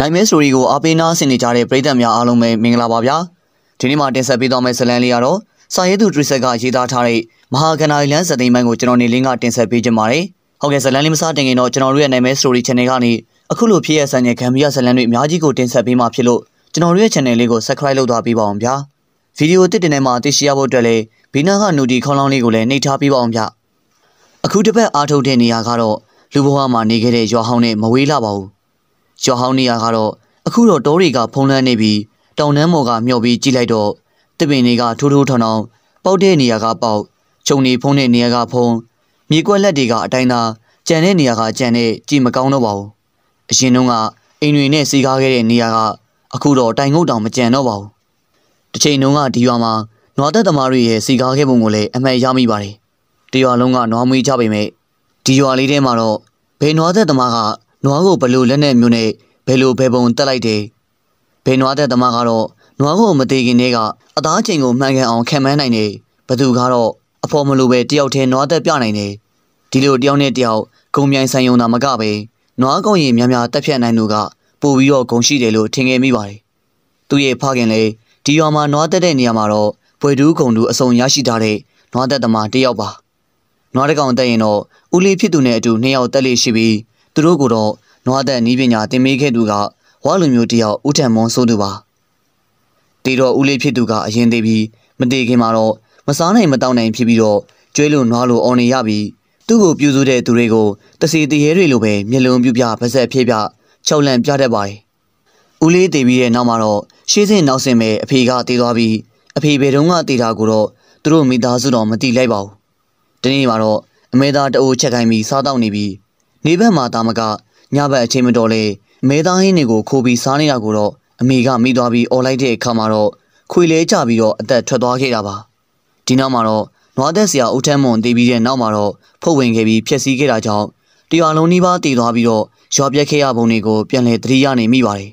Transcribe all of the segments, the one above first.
နိုင်မဲဆိုရီကိုအားပေးနာဆင်နေကြတဲ့ပရိသတ်များအားလုံးပဲမင်္ဂလာပါဗျာဒီနေ့မှာတင်ဆက်ပေးသွားမယ့်ဇာတ်လမ်းလေးကတော့စာရေးသူဒရီဆက်ကရေးသားထားတဲ့မဟာကဏ္ဍလမ်းစသိမ်းပိုင်းကိုကျွန်တော်နေလင်းကတင်ဆက်ပေးခြင်းပါတယ်ဟုတ်ကဲ့ဇာတ်လမ်းလေးမစားတင်ခင်တော့ကျွန်တော်တို့ရဲ့နိုင်မဲဆိုရီ channel ကနေအခုလိုဖြစ်ရဆန်ရဲ့ဂမ်ဘီယာဇာတ်လမ်းတွေအများကြီးကိုတင်ဆက်ပေးမှာဖြစ်လို့ကျွန်တော်တို့ရဲ့ channel လေးကို subscribe လုပ်သွားပေးပါအောင်ဗျာဗီဒီယိုတစ်တင်ထဲမှာသိရှိရဖို့အတွက်လည်းဘီနာကနူဒီခေါင်းလောင်းလေးကိုလည်းနှိပ်ထားပေးပါအောင်ဗျအခုတစ်ပတ်အားထုတ်တဲ့နေရာကတော့လူဘဝမှာနေခဲ့တဲ့ရွာဟောင်းနဲ့မဝေးလာပါဘူးကျော်ဟောင်းနေရကတော့အခုတော့တောတွေကဖုံးလွှမ်းနေပြီးတောင်နှမ်းမော်ကမြော့ပြီးကြည့်လိုက်တော့တပင်တွေကထိုးထိုးထောင်ထောင်ပေါက်တဲ့နေရာကပေါက်ခြုံနေဖုံးတဲ့နေရာကဖုံးမြေကွက်လက်တွေကအတိုင်းသာကြံတဲ့နေရာကကြံတဲ့ကြည်မကောင်းတော့ပါဘူးအရင်တုန်းကအိမ်တွေနဲ့စီကားခဲ့တဲ့နေရာက အခုတော့တိုင်ငုတ်တောင်မကြံတော့ပါဘူးတစ်ချိန်တုန်းကဒီရွာမှာနွားသက်သမားတွေရဲ့စီကားခဲ့ပုံကိုလည်းအမှန်ရမိပါတယ်တရွာလုံးကနွားမွေးကြပေမဲ့ဒီရွာလေးထဲမှာတော့ဘယ်နွားသက်သမားကနွားကိုဘလို့လက်နဲ့မျိုးနဲ့ဘယ်လိုဘယ်ပုံတက်လိုက်တယ်ဘယ်နွားတဲ့သမားကတော့နွားကိုမသေးခင်တည်းကအသားချိန်ကိုမှန်ကန်အောင်ခံမန်းနိုင်တယ်ဘသူကတော့အဖော်မလို့ပဲတယောက်တည်းနွားသက်ပြနိုင်တယ်ဒီလိုတယောက်နဲ့တယောက်ဂုံမြိုင်ဆိုင်ုံသာမကပဲနွားကုံရင်များများတက်ဖြတ်နိုင်သူကပို့ပြီးတော့ဂုံရှိတယ်လို့ထင်ခဲ့မိပါတယ်သူ့ရဲ့ဖခင်လည်းဒီရွာမှာနွားတက်တဲ့နေရာမှာတော့ဖွေတူးဂုံတူအစုံရရှိထားတဲ့နွားသက်သမားတယောက်ပါနွားတကောင်တက်ရင်တော့ဦးလေးဖြစ်သူနဲ့အတူနှစ်ယောက်တက်လေရှိပြီးသူတို့ကိုတော့နွားသက်နီးပညာတင်ပေးခဲ့သူကဝါလူမျိုးတယောက်ဦးထံမွန်ဆိုသူပါတေတော်ဦးလေးဖြစ်သူကအရင်သေးပြီးမတေခင်မှာတော့မစားနိုင်မတောင်းနိုင်ဖြစ်ပြီးတော့ကျွေးလို့နွားလို့အော်နေရပြီးသူ့ကိုပြူစုတဲ့သူတွေကိုတစီတရေတွေလိုပဲမျက်လုံးပြပြပါဆက်ဖြည့်ပြခြောက်လန့်ပြတတ်ပါတယ်ဦးလေးတေပြီးတဲ့နောက်မှာတော့ရှေးစင်နောက်စင်ပဲအဖေကတေသွားပြီး အဖေဘယ်တုန်းကတေတာကိုတော့သူတို့မိသားစုတော်မတိလိုက်ပါဘူးဒီနေ့မှာတော့အမေသားတအိုးချက်ခိုင်းပြီးစားတော့နေပြီးနေဘက်မှာတာမကညဘက်အချိန်မတော်လေမဲသားဟင်းတွေကိုခိုးပြီးစားနေတာကိုတော့အမေကမိသွားပြီးអော်လိုက်တဲ့အခါမှာတော့ခွေလဲကျပြီးတော့အသက်ထွက်သွားခဲ့တာပါဒီနောက်မှာတော့နွားသက်ဆရာအုတ်ထမ်းမွန်တေးပြီးတဲ့နောက်မှာတော့ဖုတ်ဝင်ခဲ့ပြီးဖျက်ဆီးခဲ့တာကြောင့်တရွာလုံးနီးပါးတည်သွားပြီးတော့ရွာပြက်ခဲ့ရပုံတွေကိုပြန်လည်သတိရနေမိပါတယ်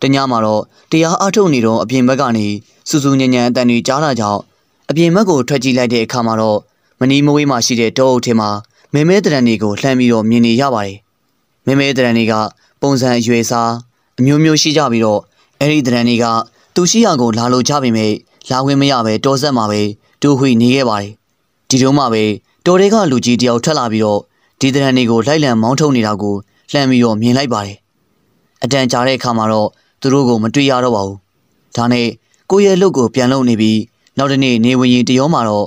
တညမှာတော့တရားအထုတ်နေတော့အပြင်ဘက်ကနေစူးစူးညံညံအတန်တွေကြားလာကြောင်းအပြင်ဘက်ကိုထွက်ကြည့်လိုက်တဲ့အခါမှာတော့မနီးမဝေးမှရှိတဲ့တောအုပ်ထဲမှာမဲမဲတရံတွေကိုလှမ်းပြီးတော့မြင်နေရပါတယ်။မဲမဲတရံတွေကပုံစံအရွယ်စားအမျိုးမျိုးရှိကြပြီးတော့အဲ့ဒီတရံတွေကသူရှိရာကိုလာလို့ကြပေမဲ့လာဝင်မရပဲတောဆက်မှာပဲတိုးခွေနေခဲ့ပါတယ်။ဒီတုန်းမှပဲတော်တွေကလူကြီးတယောက်ထွက်လာပြီးတော့ဒီတရံတွေကိုလိုက်လံမောင်းထုတ်နေတာကိုလှမ်းပြီးတော့မြင်လိုက်ပါတယ်။အတန်ကြာတဲ့အခါမှာတော့သူတို့ကိုမတွေ့ရတော့ပါဘူး။ဒါနဲ့ကိုယ့်ရဲ့လုပ်ကိုပြန်လုပ်နေပြီးနောက်တနေ့နေဝင်ရင်တရောမှာတော့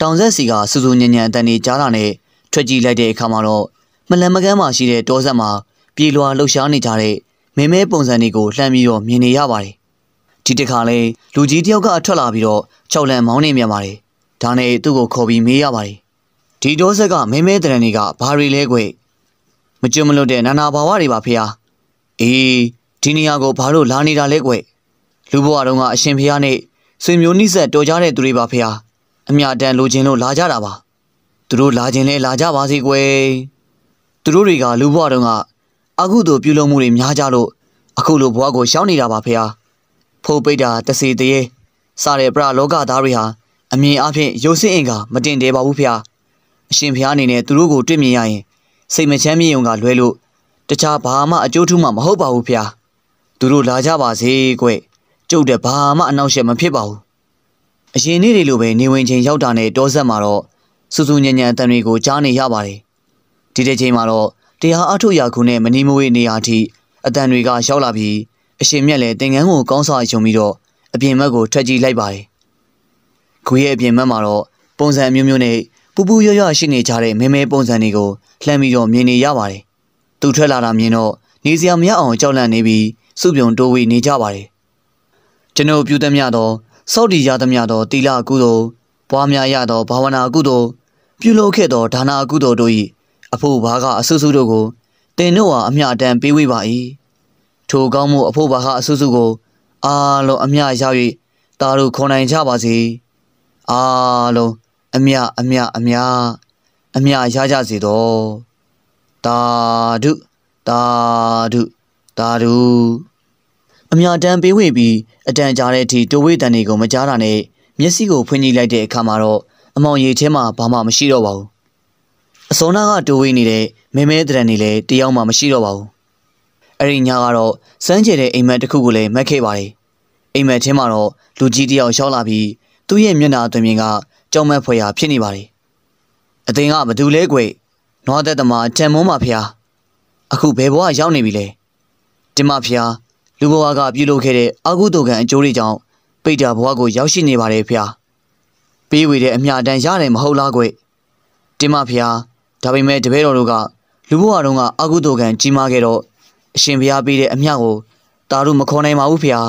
တောင်ဆက်စီကစူစူညံညံအတန်နေကြားတာနဲ့ထွက်ကြည့်လိုက်တဲ့အခါမှာတော့မလန်မကန်းမှာရှိတဲ့တောဆက်မှာပြေလွှာလှုပ်ရှားနေကြတဲ့မဲမဲပုံစံတွေကိုလှမ်းပြီးတော့မြင်နေရပါတယ်။ဒီတစ်ခါလဲလူကြီးတယောက်ကထွက်လာပြီးတော့ခြောက်လန့်မောင်းနေမြန်ပါတယ်။ဒါနဲ့သူ့ကိုခေါ်ပြီးမေးရပါတယ်။ဒီတောဆက်ကမဲမဲတရံတွေကဘာတွေလဲကွ။မကျွမလွတ်တဲ့နာနာဘာဝတွေပါဖေဟာ။အေးဒီနေရာကိုဘာလို့လာနေတာလဲကွ။လူဘဝတုန်းကအရှင်ဖေဟာနဲ့ဆွေမျိုးနှိဆက်တော်ကြတဲ့သူတွေပါဖေဟာ။အမြတမ်းလိုချင်လို့လာကြတာပါ။သူတို့လာခြင်းလဲလာကြပါစေကွယ်သူတို့တွေကလူဘွားတုန်းကအကုသို့ပြုလုပ်မှုတွေများကြလို့အခုလိုဘွားကိုရှောင်နေတာပါဖေဟာဖို့ပိတ်တာတစေတရေစတဲ့ပရလောကသားတွေဟာအမြင်အဖြစ်ရုပ်စင်းအင်ကမတင်တဲပါဘူးဖေဟာအရှင်ဖေဟာအနေနဲ့သူတို့ကိုတွေ့မြင်ရရင်စိတ်မချမ်းမြေုံကလွဲလို့တခြားဘာမှအကျိုးထူးမှမဟုတ်ပါဘူးဖေဟာသူတို့လာကြပါစေကွကျုပ်တဲ့ဘာမှ အနောက်ရှက်မဖြစ်ပါဘူးအရင်နေ့တွေလိုပဲနေဝင်ချင်းရောက်တာနဲ့တောဆက်မှာတော့စူးစူးညံ့ညံ့အတန်တွေကိုကြားနေရပါတယ်။ဒီတဲ့ချိန်မှာတော့တရားအထုတ်ရာခုနဲ့မနီမဝေးနေရာထိအတန်တွေက ရောက်လာပြီးအရှင်မြတ်လည်းတင်ကန်းကိုကောင်းစွာယုံပြီးတော့အပြင်ဘက်ကိုထွက်ကြည့်လိုက်ပါတယ်။ဂူရဲ့အပြင်ဘက်မှာတော့ပုံစံအမျိုးမျိုးနဲ့ပူပူရွရွရှိနေကြတဲ့မဲမဲပုံစံတွေကိုလှမ်းပြီးတော့မြင်နေရပါတယ်။သူထွက်လာတာမြင်တော့နေစရာမရအောင်ကြောက်လန့်နေပြီးစုပြုံတိုးဝေနေကြပါတယ်။ကျွန်ုပ်ပြုသမျှသောစောတီရသမျှသောတီလာကုသိုလ်ပွားများရသောဘာဝနာအကုသို့ပြုလုပ်ခဲ့သောဒါနာအကုသို့တို့၏အဖို့ဘာကအဆုစုတို့ကိုတင်တို့အားအမျှအတန်ပေးဝေးပါ၏ထိုကောင်းမှု အဖို့ဘာကအဆုစုကို အားလုံးအမျှရ၍တာတို့ခွန်နိုင်ကြပါစေအားလုံးအမျှအမျှအမျှအမျှရကြစေတော်တာဓုတာဓုတာဓုအမြတမ်းပေးဝေပြီးအတန်ကြားတဲ့အထိတိုးဝေးတန်တွေကိုမကြားတာနဲ့မျက်စိကိုဖွင့်ကြည့်လိုက်တဲ့အခါမှာတော့အမောင်ရည်ထဲမှာဘာမှမရှိတော့ပါဘူးအစောနာကတိုးဝေးနေတဲ့မဲမဲတရံတွေလည်းတယောက်မှမရှိတော့ပါဘူးအဲ့ဒီညကတော့စမ်းကျယ်တဲ့အိမ်မက်တစ်ခုကိုလည်းမက်ခဲ့ပါတယ်အိမ်မက်ထဲမှာတော့လူကြီးတယောက်ရောက်လာပြီးသူ့ရဲ့မျက်နှာသွင်မြင်ကကြောက်မက်ဖွယ်ရာဖြစ်နေပါတယ်အသင်ကဘသူလဲကွနွားသက်သမားတန်မွန်းပါဖျားအခုဘယ်ဘဝရောက်နေပြီလဲတင်မဖျားလူဘဝကပြုလုပ်ခဲ့တဲ့အာဟုတုကံအကျိုးတွေကြောင့်ပိတ်တာဘဝကို ရောက်ရှိနေပါတယ်ဖျားပေးဝေတဲ့အမြအတန်ရတယ်မဟုတ်လားကွတင်မဖျားဒါပေမဲ့တပည့်တော်တို့ကလူဘဝတုန်းကအကုသိုလ်ကံကြီးမားခဲ့တော့အရှင်ဘုရားပေးတဲ့အမြကိုတာတို့မခေါ်နိုင်ပါဘူးဖျား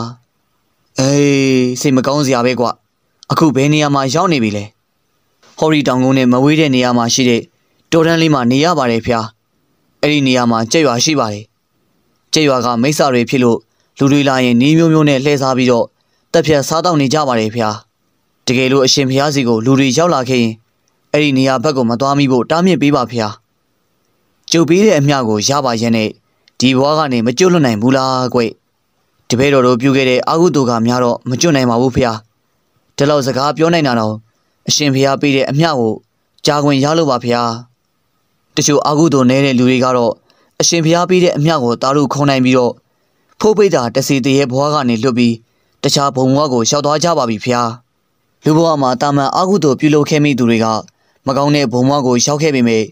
အေးစိတ်မကောင်းစရာပဲကွအခုဘယ်နေရာမှာရောက်နေပြီလဲဟော်ရီတောင်ကုန်းနဲ့မဝေးတဲ့နေရာမှာရှိတဲ့တော်တန်းလေးမှာနေရပါတယ်ဖျားအဲ့ဒီနေရာမှာကြက်ရွာရှိပါတယ်ကြက်ရွာကမိစ္ဆာတွေဖြစ်လို့လူတွေလာရင်နေမျိုးမျိုးနဲ့လှည့်စားပြီးတော့တက်ဖြတ်စားတောက်နေကြပါတယ်ဖျားတကယ်လို့အရှင်ဖျားစီကိုလူတွေရောက်လာခဲ့ရင်အဲ့ဒီနေရာဘက်ကိုမသွားမိဖို့တားမြစ်ပေးပါဖျားကျုပ်ပေးတဲ့အမျှကိုရပါရဲ့နဲ့ဒီဘွားကနေမကျွတ်လွတ်နိုင်ဘူးလားကွတပည့်တော်တို့ပြုခဲ့တဲ့အာဟုတုကများတော့မကျွတ်နိုင်ပါဘူးဖျားဒီလောက်စကားပြောနိုင်တာတော့အရှင်ဖျားပေးတဲ့အမျှကိုကြားခွင့်ရလို့ပါဖျားတချို့အာဟုတုနဲတဲ့လူတွေကတော့အရှင်ဖျားပေးတဲ့အမျှကိုတားလို့ခုံနိုင်ပြီးတော့ဖိုးပိတ်တာတစီတရေဘွားကနေလွတ်ပြီးတခြားဘုံဘဝကိုရောက်သွားကြပါပြီဖျားလူဘဝမှာတာမန်အာဟုတို့ပြုလုပ်ခဲ့မိသူတွေကမကောင်းတဲ့ဘုံဘဝကိုရောက်ခဲ့ပေမဲ့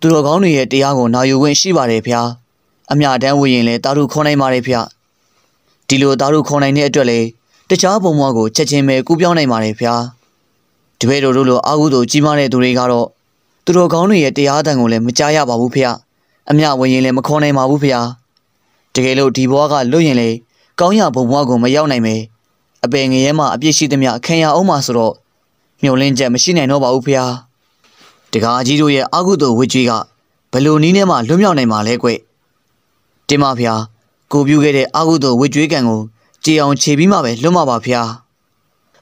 သူတော်ကောင်းတွေရဲ့တရားကိုနာယူခွင့်ရှိပါတယ်ဖျားအမြတမ်းဝရင်လဲတာတို့ခေါ်နိုင်ပါတယ်ဖျားဒီလိုတာတို့ခေါ်နိုင်တဲ့အတွက်လဲတခြားဘုံဘဝကိုချက်ချင်းပဲကူးပြောင်းနိုင်ပါတယ်ဖျားတပည့်တော်တို့လိုအာဟုတို့ကြီးမားတဲ့သူတွေကတော့သူတော်ကောင်းတွေရဲ့တရားတန်ကိုလည်းမကြားရပါဘူးဖျားအမြဝရင်လည်းမခေါ်နိုင်ပါဘူးဖျားတကယ်လို့ဒီဘဝကလွတ်ရင်လည်းကောင်းရဘုံဘွားကိုမရောက်နိုင်မယ်အပင်ငရဲမှာအပြစ်ရှိသမျှခံရအောင်မှာဆိုတော့မျောလင်းချက်မရှိနိုင်တော့ပါဘူးဖျားတကားကြီးတို့ရဲ့အာဟုတဝစ်ကြီးကဘလို့နီးနဲ့မှလွတ်မြောက်နိုင်မှာလဲကွတင်ပါဖျားကိုပြူခဲ့တဲ့အာဟုတဝစ်ကြီးကံကိုကြည်အောင်ခြေပြီးမှပဲလွတ်မှာပါဖျား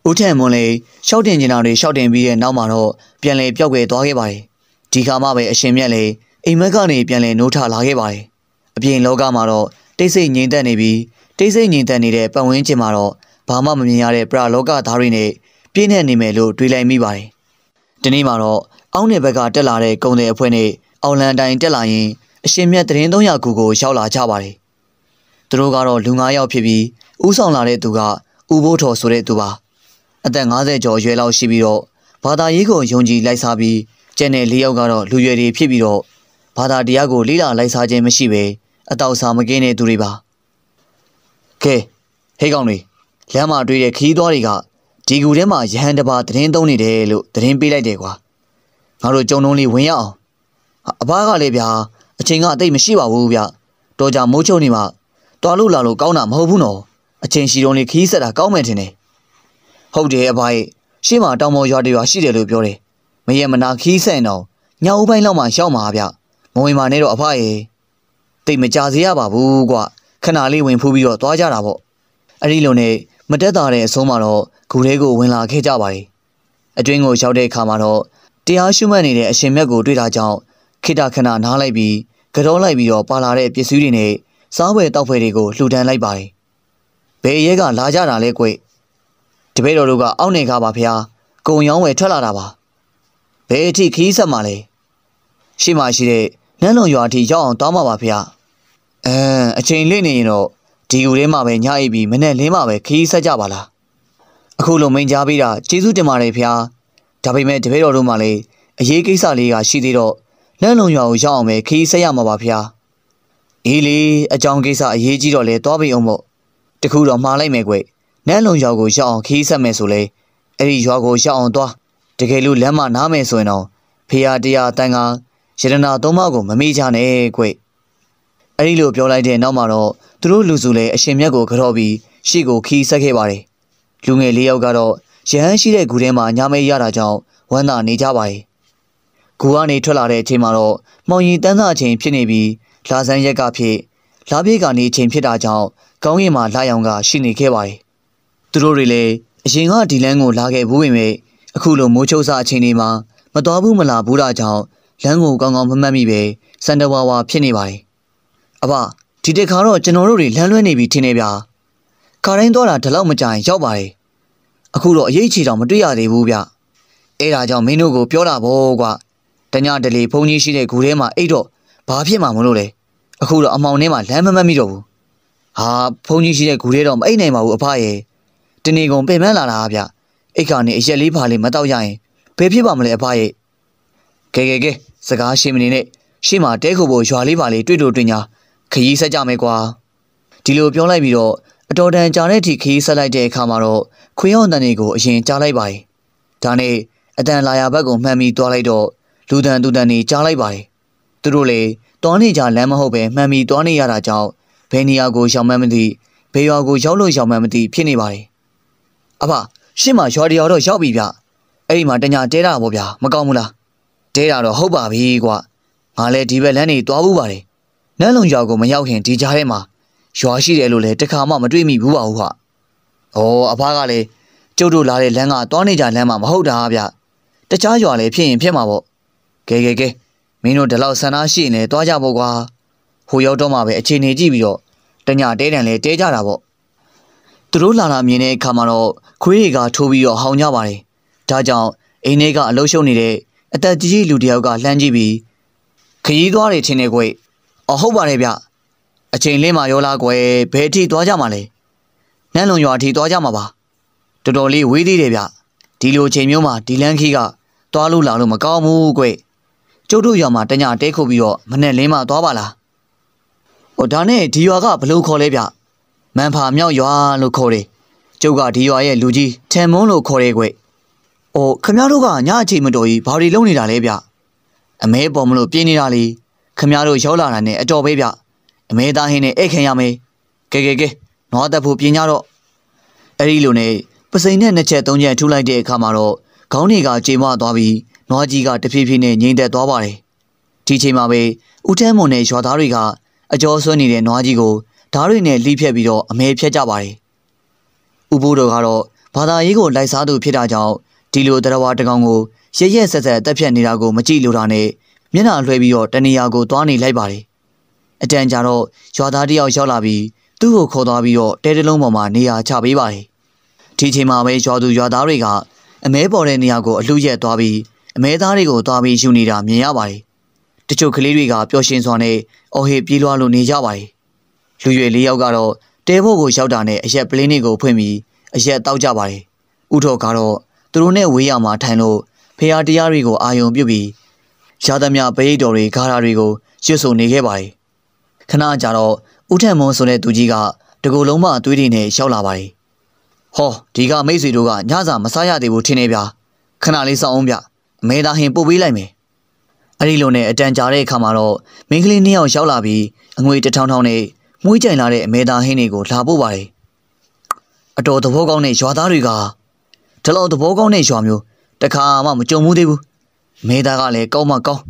ဦးထန်မွန်လေးရှောက်တင်ကျင်တာတွေရှောက်တင်ပြီးတဲ့နောက်မှာတော့ပြန်လဲပျောက်ွယ်သွားခဲ့ပါတယ်ဒီခါမှပဲအရှင်မြတ်လေးအိမ်မက်ကနေပြန်လဲနိုးထလာခဲ့ပါတယ်အပြင်လောကမှာတော့တိတ်ဆိတ်ငြိမ်သက်နေပြီးတိတ်ဆိတ်ငြိမ်သက်နေတဲ့ပတ်ဝန်းကျင်မှာတော့ဘာမှမမြင်ရတဲ့ပရာလောကသားတွေနဲ့ပြည့်နှက်နေမယ်လို့တွေးလိုက်မိပါတယ်။ဒီနေ့မှာတော့အောင်းနယ်ဘက်ကတက်လာတဲ့ကုံတဲ့အဖွဲ့နဲ့အောင်လန်တိုင်းတက်လာရင်အရှင်မြတ်သတင်း300ခုကို ရောက်လာကြပါတယ်။သူတို့ကတော့လူ9ယောက်ဖြစ်ပြီးဥဆောင်လာတဲ့သူကဥဘိုးထော်ဆိုတဲ့သူပါ။အသက်50ကျော်အရွယ်လောက်ရှိပြီးတော့ဘာသာရေးကိုယုံကြည်လိုက်စားပြီးကျန်တဲ့၄ယောက်ကတော့လူရွယ်တွေဖြစ်ပြီးတော့ဘာသာတရားကိုလေ့လာလိုက်စားခြင်းမရှိဘဲအတောက်စာမကင်းတဲ့သူတွေပါ။ကဲဟေးကောင်တွေလမ်းမှာတွေ့တဲ့ခီးသွားတွေကဒီကူထဲမှာရဟန်တပါသတင်းသုံးနေတယ်လို့သတင်းပေးလိုက်တယ်ကွာငါတို့ကြုံတုံးလေးဝင်ရအောင်အဘကလည်းဗျာအချိန်ကအသိမရှိပါဘူးဗျတော်ကြမိုးချုံနေမှာတွားလို့လာလို့ကောင်းတာမဟုတ်ဘူးနော်အချိန်ရှိတုံးလေးခီးဆက်တာကောင်းမယ်ထင်တယ်ဟုတ်တယ်အဘရဲ့ရှေ့မှာတောင်ပေါ်ရွာတွေရွာရှိတယ်လို့ပြောတယ်မရမနာ ခီးဆက်တော့ညအုပ်ပိုင်းလောက်မှရောက်မှာဗျငွေမာနဲ့တော့အဖရဲ့တိတ်မကြစေရပါဘူးကွာခဏလေးဝင်ဖူးပြီးတော့သွားကြတာပေါ့အဲ့ဒီလိုနဲ့မတက်တာတဲ့အဆုံးမှာတော့ဂူထဲကိုဝင်လာခဲ့ကြပါတယ်အတွင်းကို ရောက်တဲ့အခါမှာတော့တရားရှုမှတ်နေတဲ့အရှင်မြတ်ကို တွေ့တာကြောင့်ခိတခဏနားလိုက်ပြီးကြောလိုက်ပြီးတော့ပါလာတဲ့ပစ္စည်းတွေနဲ့စားဝယ်တောက်ဖွဲ့တွေကိုလှူဒန်းလိုက်ပါတယ်ဘယ်ရဲကလာကြတာလဲကွတပည့်တော်တို့ကအောက်နေကားပါဗျာကုံရောင်းဝယ်ထွက်လာတာပါဘယ်အထိခီးဆက်မှာလဲရှေ့မှာရှိတဲ့နန်းလုံရွာအထိရောက်အောင်တောင်းပါပါဗျာအမ်အချိန်လေးနေရင်တော့ဒီယူထဲမှာပဲညအိပ်ပြီးမနဲ့လင်းမှာပဲခီးဆက်ကြပါလားအခုလုံမင်းကြားပြီးတာကျေးဇူးတင်ပါတယ်ဖျားဒါပေမဲ့တပည့်တော်တို့မှလည်းအရေးကိစ္စလေးကရှိသေးတော့လန့်လုံရွာကိုရောက်အောင်ပဲခီးဆက်ရမှာပါဖျားအေးလေအကြောင်းကိစ္စအရေးကြီးတော့လဲသွားပြီအောင်မို့တခုတော့မှားလိုက်မယ်ကွနန့်လုံရွာကိုရောက်အောင်ခီးဆက်မယ်ဆိုလဲအဲ့ဒီရွာကိုရောက်အောင်သွားတကယ်လို့လမ်းမနားမယ်ဆိုရင်တော့ဖေရတရားတန်ခါရတနာသုံးပါးကိုမမေ့ချနဲ့ကွ။အဲဒီလိုပြောလိုက်တဲ့နောက်မှာတော့သူတို့လူစုလည်းအရှင်မြတ်ကိုကြော်ပြီးရှေ့ကိုခီးဆက်ခဲ့ပါတယ်လူငယ်လေးယောက်ကတော့ရဟန်းရှိတဲ့ဂူထဲမှာညမေးရတာကြောင့်ဝမ်းသာနေကြပါတယ်ဂူကနေထွက်လာတဲ့အချိန်မှာတော့မောင်ရီတန်းစားအချိန်ဖြစ်နေပြီးလာဆန်းရက်ကဖြစ်လာပြေကနေအချိန်ဖြစ်တာကြောင့်ကောင်းကင်မှာလာရောင်ကရှိနေခဲ့ပါတယ်သူတို့တွေလည်းအရင်ကဒီလန်းကိုလာခဲ့ဘူးပေမဲ့အခုလိုမိုးချုပ်စာအချိန်တွေမှာမတော်ဘူးမလာဘူးတာကြောင့်လမ်းကိုကောင်းကောင်းမမှတ်မိပဲစန္ဒဝါဝါဖြစ်နေပါတယ်အဘဒီတခါတော့ကျွန်တော်တို့တွေလမ်းလွဲနေပြီထင်နေဗျာခါတိုင်းတော့တာဒီလောက်မကြရင်ရောက်ပါတယ်အခုတော့အရေးချီတော့မတွေ့ရသေးဘူးဗျအဲ့ဒါကြောင့်မင်းတို့ကိုပြောတာဗောကွာတညတလေဖုန်ကြီးရှိတဲ့ဂူထဲမှာအိတ်တော့ဘာဖြစ်မှာမလို့လဲအခုတော့အမောင်ထဲမှာလမ်းမမတ်မိတော့ဘူးဟာဖုန်ကြီးရှိတဲ့ဂူထဲတော့မအိတ်နိုင်ပါဘူးအဖရဲ့တနေကုန်ပင်ပန်းလာတာဗျအိတ်ကနေအရက်လေးဖာလေးမတော့ရရင်ဘယ်ဖြစ်ပါမလဲအဖရဲ့ကဲကဲကဲစကားရှိမနေနဲ့ရှေ့မှာတဲခုဖို့ရွာလေးပါလေးတွေ့တို့တွေ့ညာခရီးဆက်ကြမယ်ကွာဒီလိုပြောလိုက်ပြီးတော့အတော်တန်ကြာတဲ့အထိခရီးဆက်လိုက်တဲ့အခါမှာတော့ခွေးရောင်တန်တွေကိုအရင်ကြားလိုက်ပါတယ်ဒါနဲ့အတန်လာယာဘက်ကိုမှန်ပြီးသွားလိုက်တော့လူတန်သူတန်တွေကြားလိုက်ပါတယ်သူတို့လည်းတောင်းနေကြလမ်းမဟုတ်ပဲမှန်ပြီးသွားနေရတာကြောင့်ဘယ်နေရာကိုရောက်မှန်းမသိဘေးရွာကိုရောက်လို့ရောက်မှန်းမသိဖြစ်နေပါတယ်အဖရှင့်မှာရွာတရာတော့ရောက်ပြီဗျအဲ့ဒီမှာတညာတဲတာပေါ့ဗျာမကောင်းဘူးလားတဲတာတော့ဟုတ်ပါပြီကွာငါလည်းဒီဘက်လမ်းနေသွားဘူးပါတယ်နန်းလုံရွာကိုမရောက်ခင်ဒီကြားထဲမှာရွာရှိတယ်လို့လည်းတခါမှမတွေ့မိဘူးပါဘူးဟာ။အော်အဖကလည်းကျုပ်တို့လာတဲ့လမ်းကသွားနေကြလမ်းမှာမဟုတ်တာဗျ။တခြားရွာလည်းဖြစ်ရင်ဖြစ်မှာပေါ့။ကဲကဲကဲမင်းတို့ဒီလောက်ဆန္ဒရှိရင်လည်းသွားကြပေါ့ကွာ။ဟိုရောက်တော့မှပဲအခြေအနေကြည့်ပြီးတော့တညတဲတန်လည်းတဲကြတာပေါ့။သူတို့လာလာမြင်တဲ့အခါမှာတော့ခွေးတွေကထိုးပြီးတော့ဟောင်ကြပါတယ်။ဒါကြောင့်အိမ်ထဲကအလုရှုပ်နေတဲ့အသက်ကြီးလူတယောက်ကလှမ်းကြည့်ပြီးခရီးသွားတွေထင်တယ်ကွ။အော်ဟုတ်ပါတယ်ဗျအချိန်လင်းမှာရောလားကွယ်ဘယ်ထိသွားကြမှာလဲနန်းလုံရွာထိသွားကြမှာပါတော်တော်လေးဝေးသေးတယ်ဗျဒီလိုချိန်မျိုးမှာဒီလန်းခီကသွားလို့လာလို့မကောင်းဘူးကွယ်ကျုပ်တို့ရွာမှာတညတဲခုတ်ပြီးတော့မနဲ့လင်းမှာသွားပါလားဟိုဒါနဲ့ဒီရွာကဘလို့ခေါ်လဲဗျမန်ဖာမြောက်ရွာလို့ခေါ်တယ်ကျုပ်ကဒီရွာရဲ့လူကြီးထန်မွန်းလို့ခေါ်တယ်ကွယ်။အိုခမရတို့ကညအချိန်မတော်ကြီးဘာတွေလုပ်နေတာလဲဗျ။အမဲပေါ်မလို့ပြင်းနေတာလေခမရတို့ရောက်လာတာနဲ့အတော်ပဲဗျအမေသားဟင်းနဲ့ဧခင်ရမေကဲကဲကဲနွားတက်ဖို့ပြင်ကြတော့အဲ့ဒီလိုနဲ့ပစိန်နဲ့နှစ်ချက်သုံးချက်ထူလိုက်တဲ့အခါမှာတော့ခေါင်းတွေကကြေမသွားပြီးနွားကြီးကတဖြည်းဖြည်းနဲ့ငြိမ့်သက်သွားပါတယ်ဒီချိန်မှာပဲဦးထမ်းမွန်နဲ့ရွာသားတွေကအကြောဆွနေတဲ့နွားကြီးကိုဓားတွေနဲ့လှိဖြက်ပြီးတော့အမဲဖြက်ကြပါတယ်ဦးဘိုးတော်ကတော့ဘာသာရေးကိုလိုက်စားသူဖြစ်တာကြောင့်ဒီလိုတရဝါတကောင်ကိုရရက်ဆက်ဆက်တက်ဖြတ်နေတာကိုမကြည့်လို့တာနဲ့မျက်နှာလွှဲပြီးတော့တနေရာကိုသွားနေလိုက်ပါတယ်အတန်ကြာတော့ရွာသားတယောက်ရောက်လာပြီးသူ့ကိုခေါ်သွားပြီးတော့တဲတလုံးပေါ်မှာနေရာချပေးပါတယ်ဒီချိန်မှာပဲရွာသူရွာသားတွေကအမဲပေါ်တဲ့နေရာကိုအလှရက်သွားပြီးအမဲသားတွေကိုသွားပြီးယူနေတာမြင်ရပါတယ်တချို့ကလေးတွေကပျော်ရွှင်စွာနဲ့အော်ဟစ်ပြေးလွှားလို့နေကြပါတယ်လူရွယ်လေးယောက်ကတော့တဲဖို့ကိုရောက်တာနဲ့အရက်ပလင်းတွေကိုဖွင့်ပြီးအရက်တောက်ကြပါတယ်ဥထော်ကတော့သူတို့နဲ့ဝေးရမှာထိုင်လို့ဖရာတရားတွေကိုအာယုံပြုတ်ပြီးရာသမျှပရိတ်တော်တွေဂါရာတွေကိုရွတ်ဆိုနေခဲ့ပါတယ်။ခဏကြာတော့ဦးထက်မွန်ဆိုတဲ့သူကြီးကတကူလုံးမအသွေးတွေနဲ့ရောက်လာပါတယ်။ဟောဒီကမိတ်ဆွေတို့ကညစာမစားရသေးဘူးထင်နေဗျာ။ခဏလေးစောင့်အောင်ဗျ။အမေသာဟင်ပို့ပေးလိုက်မယ်။အဲဒီလိုနဲ့အတန်ကြာတဲ့အခါမှာတော့မိန်းကလေးနှစ်ယောက်ရောက်လာပြီးအငွေတထောင်ထောင်နဲ့မွေးကြိုင်လာတဲ့အမေသာဟင်းတွေကိုလာပို့ပါတယ်။အတော်သဘောကောင်းတဲ့ရွာသားတွေကဒီလောက်သဘောကောင်းတဲ့ရွာမျိုးတခါမှမကြုံဘူးသေးဘူး။မဲသားကလည်းကောင်းမှကောင်း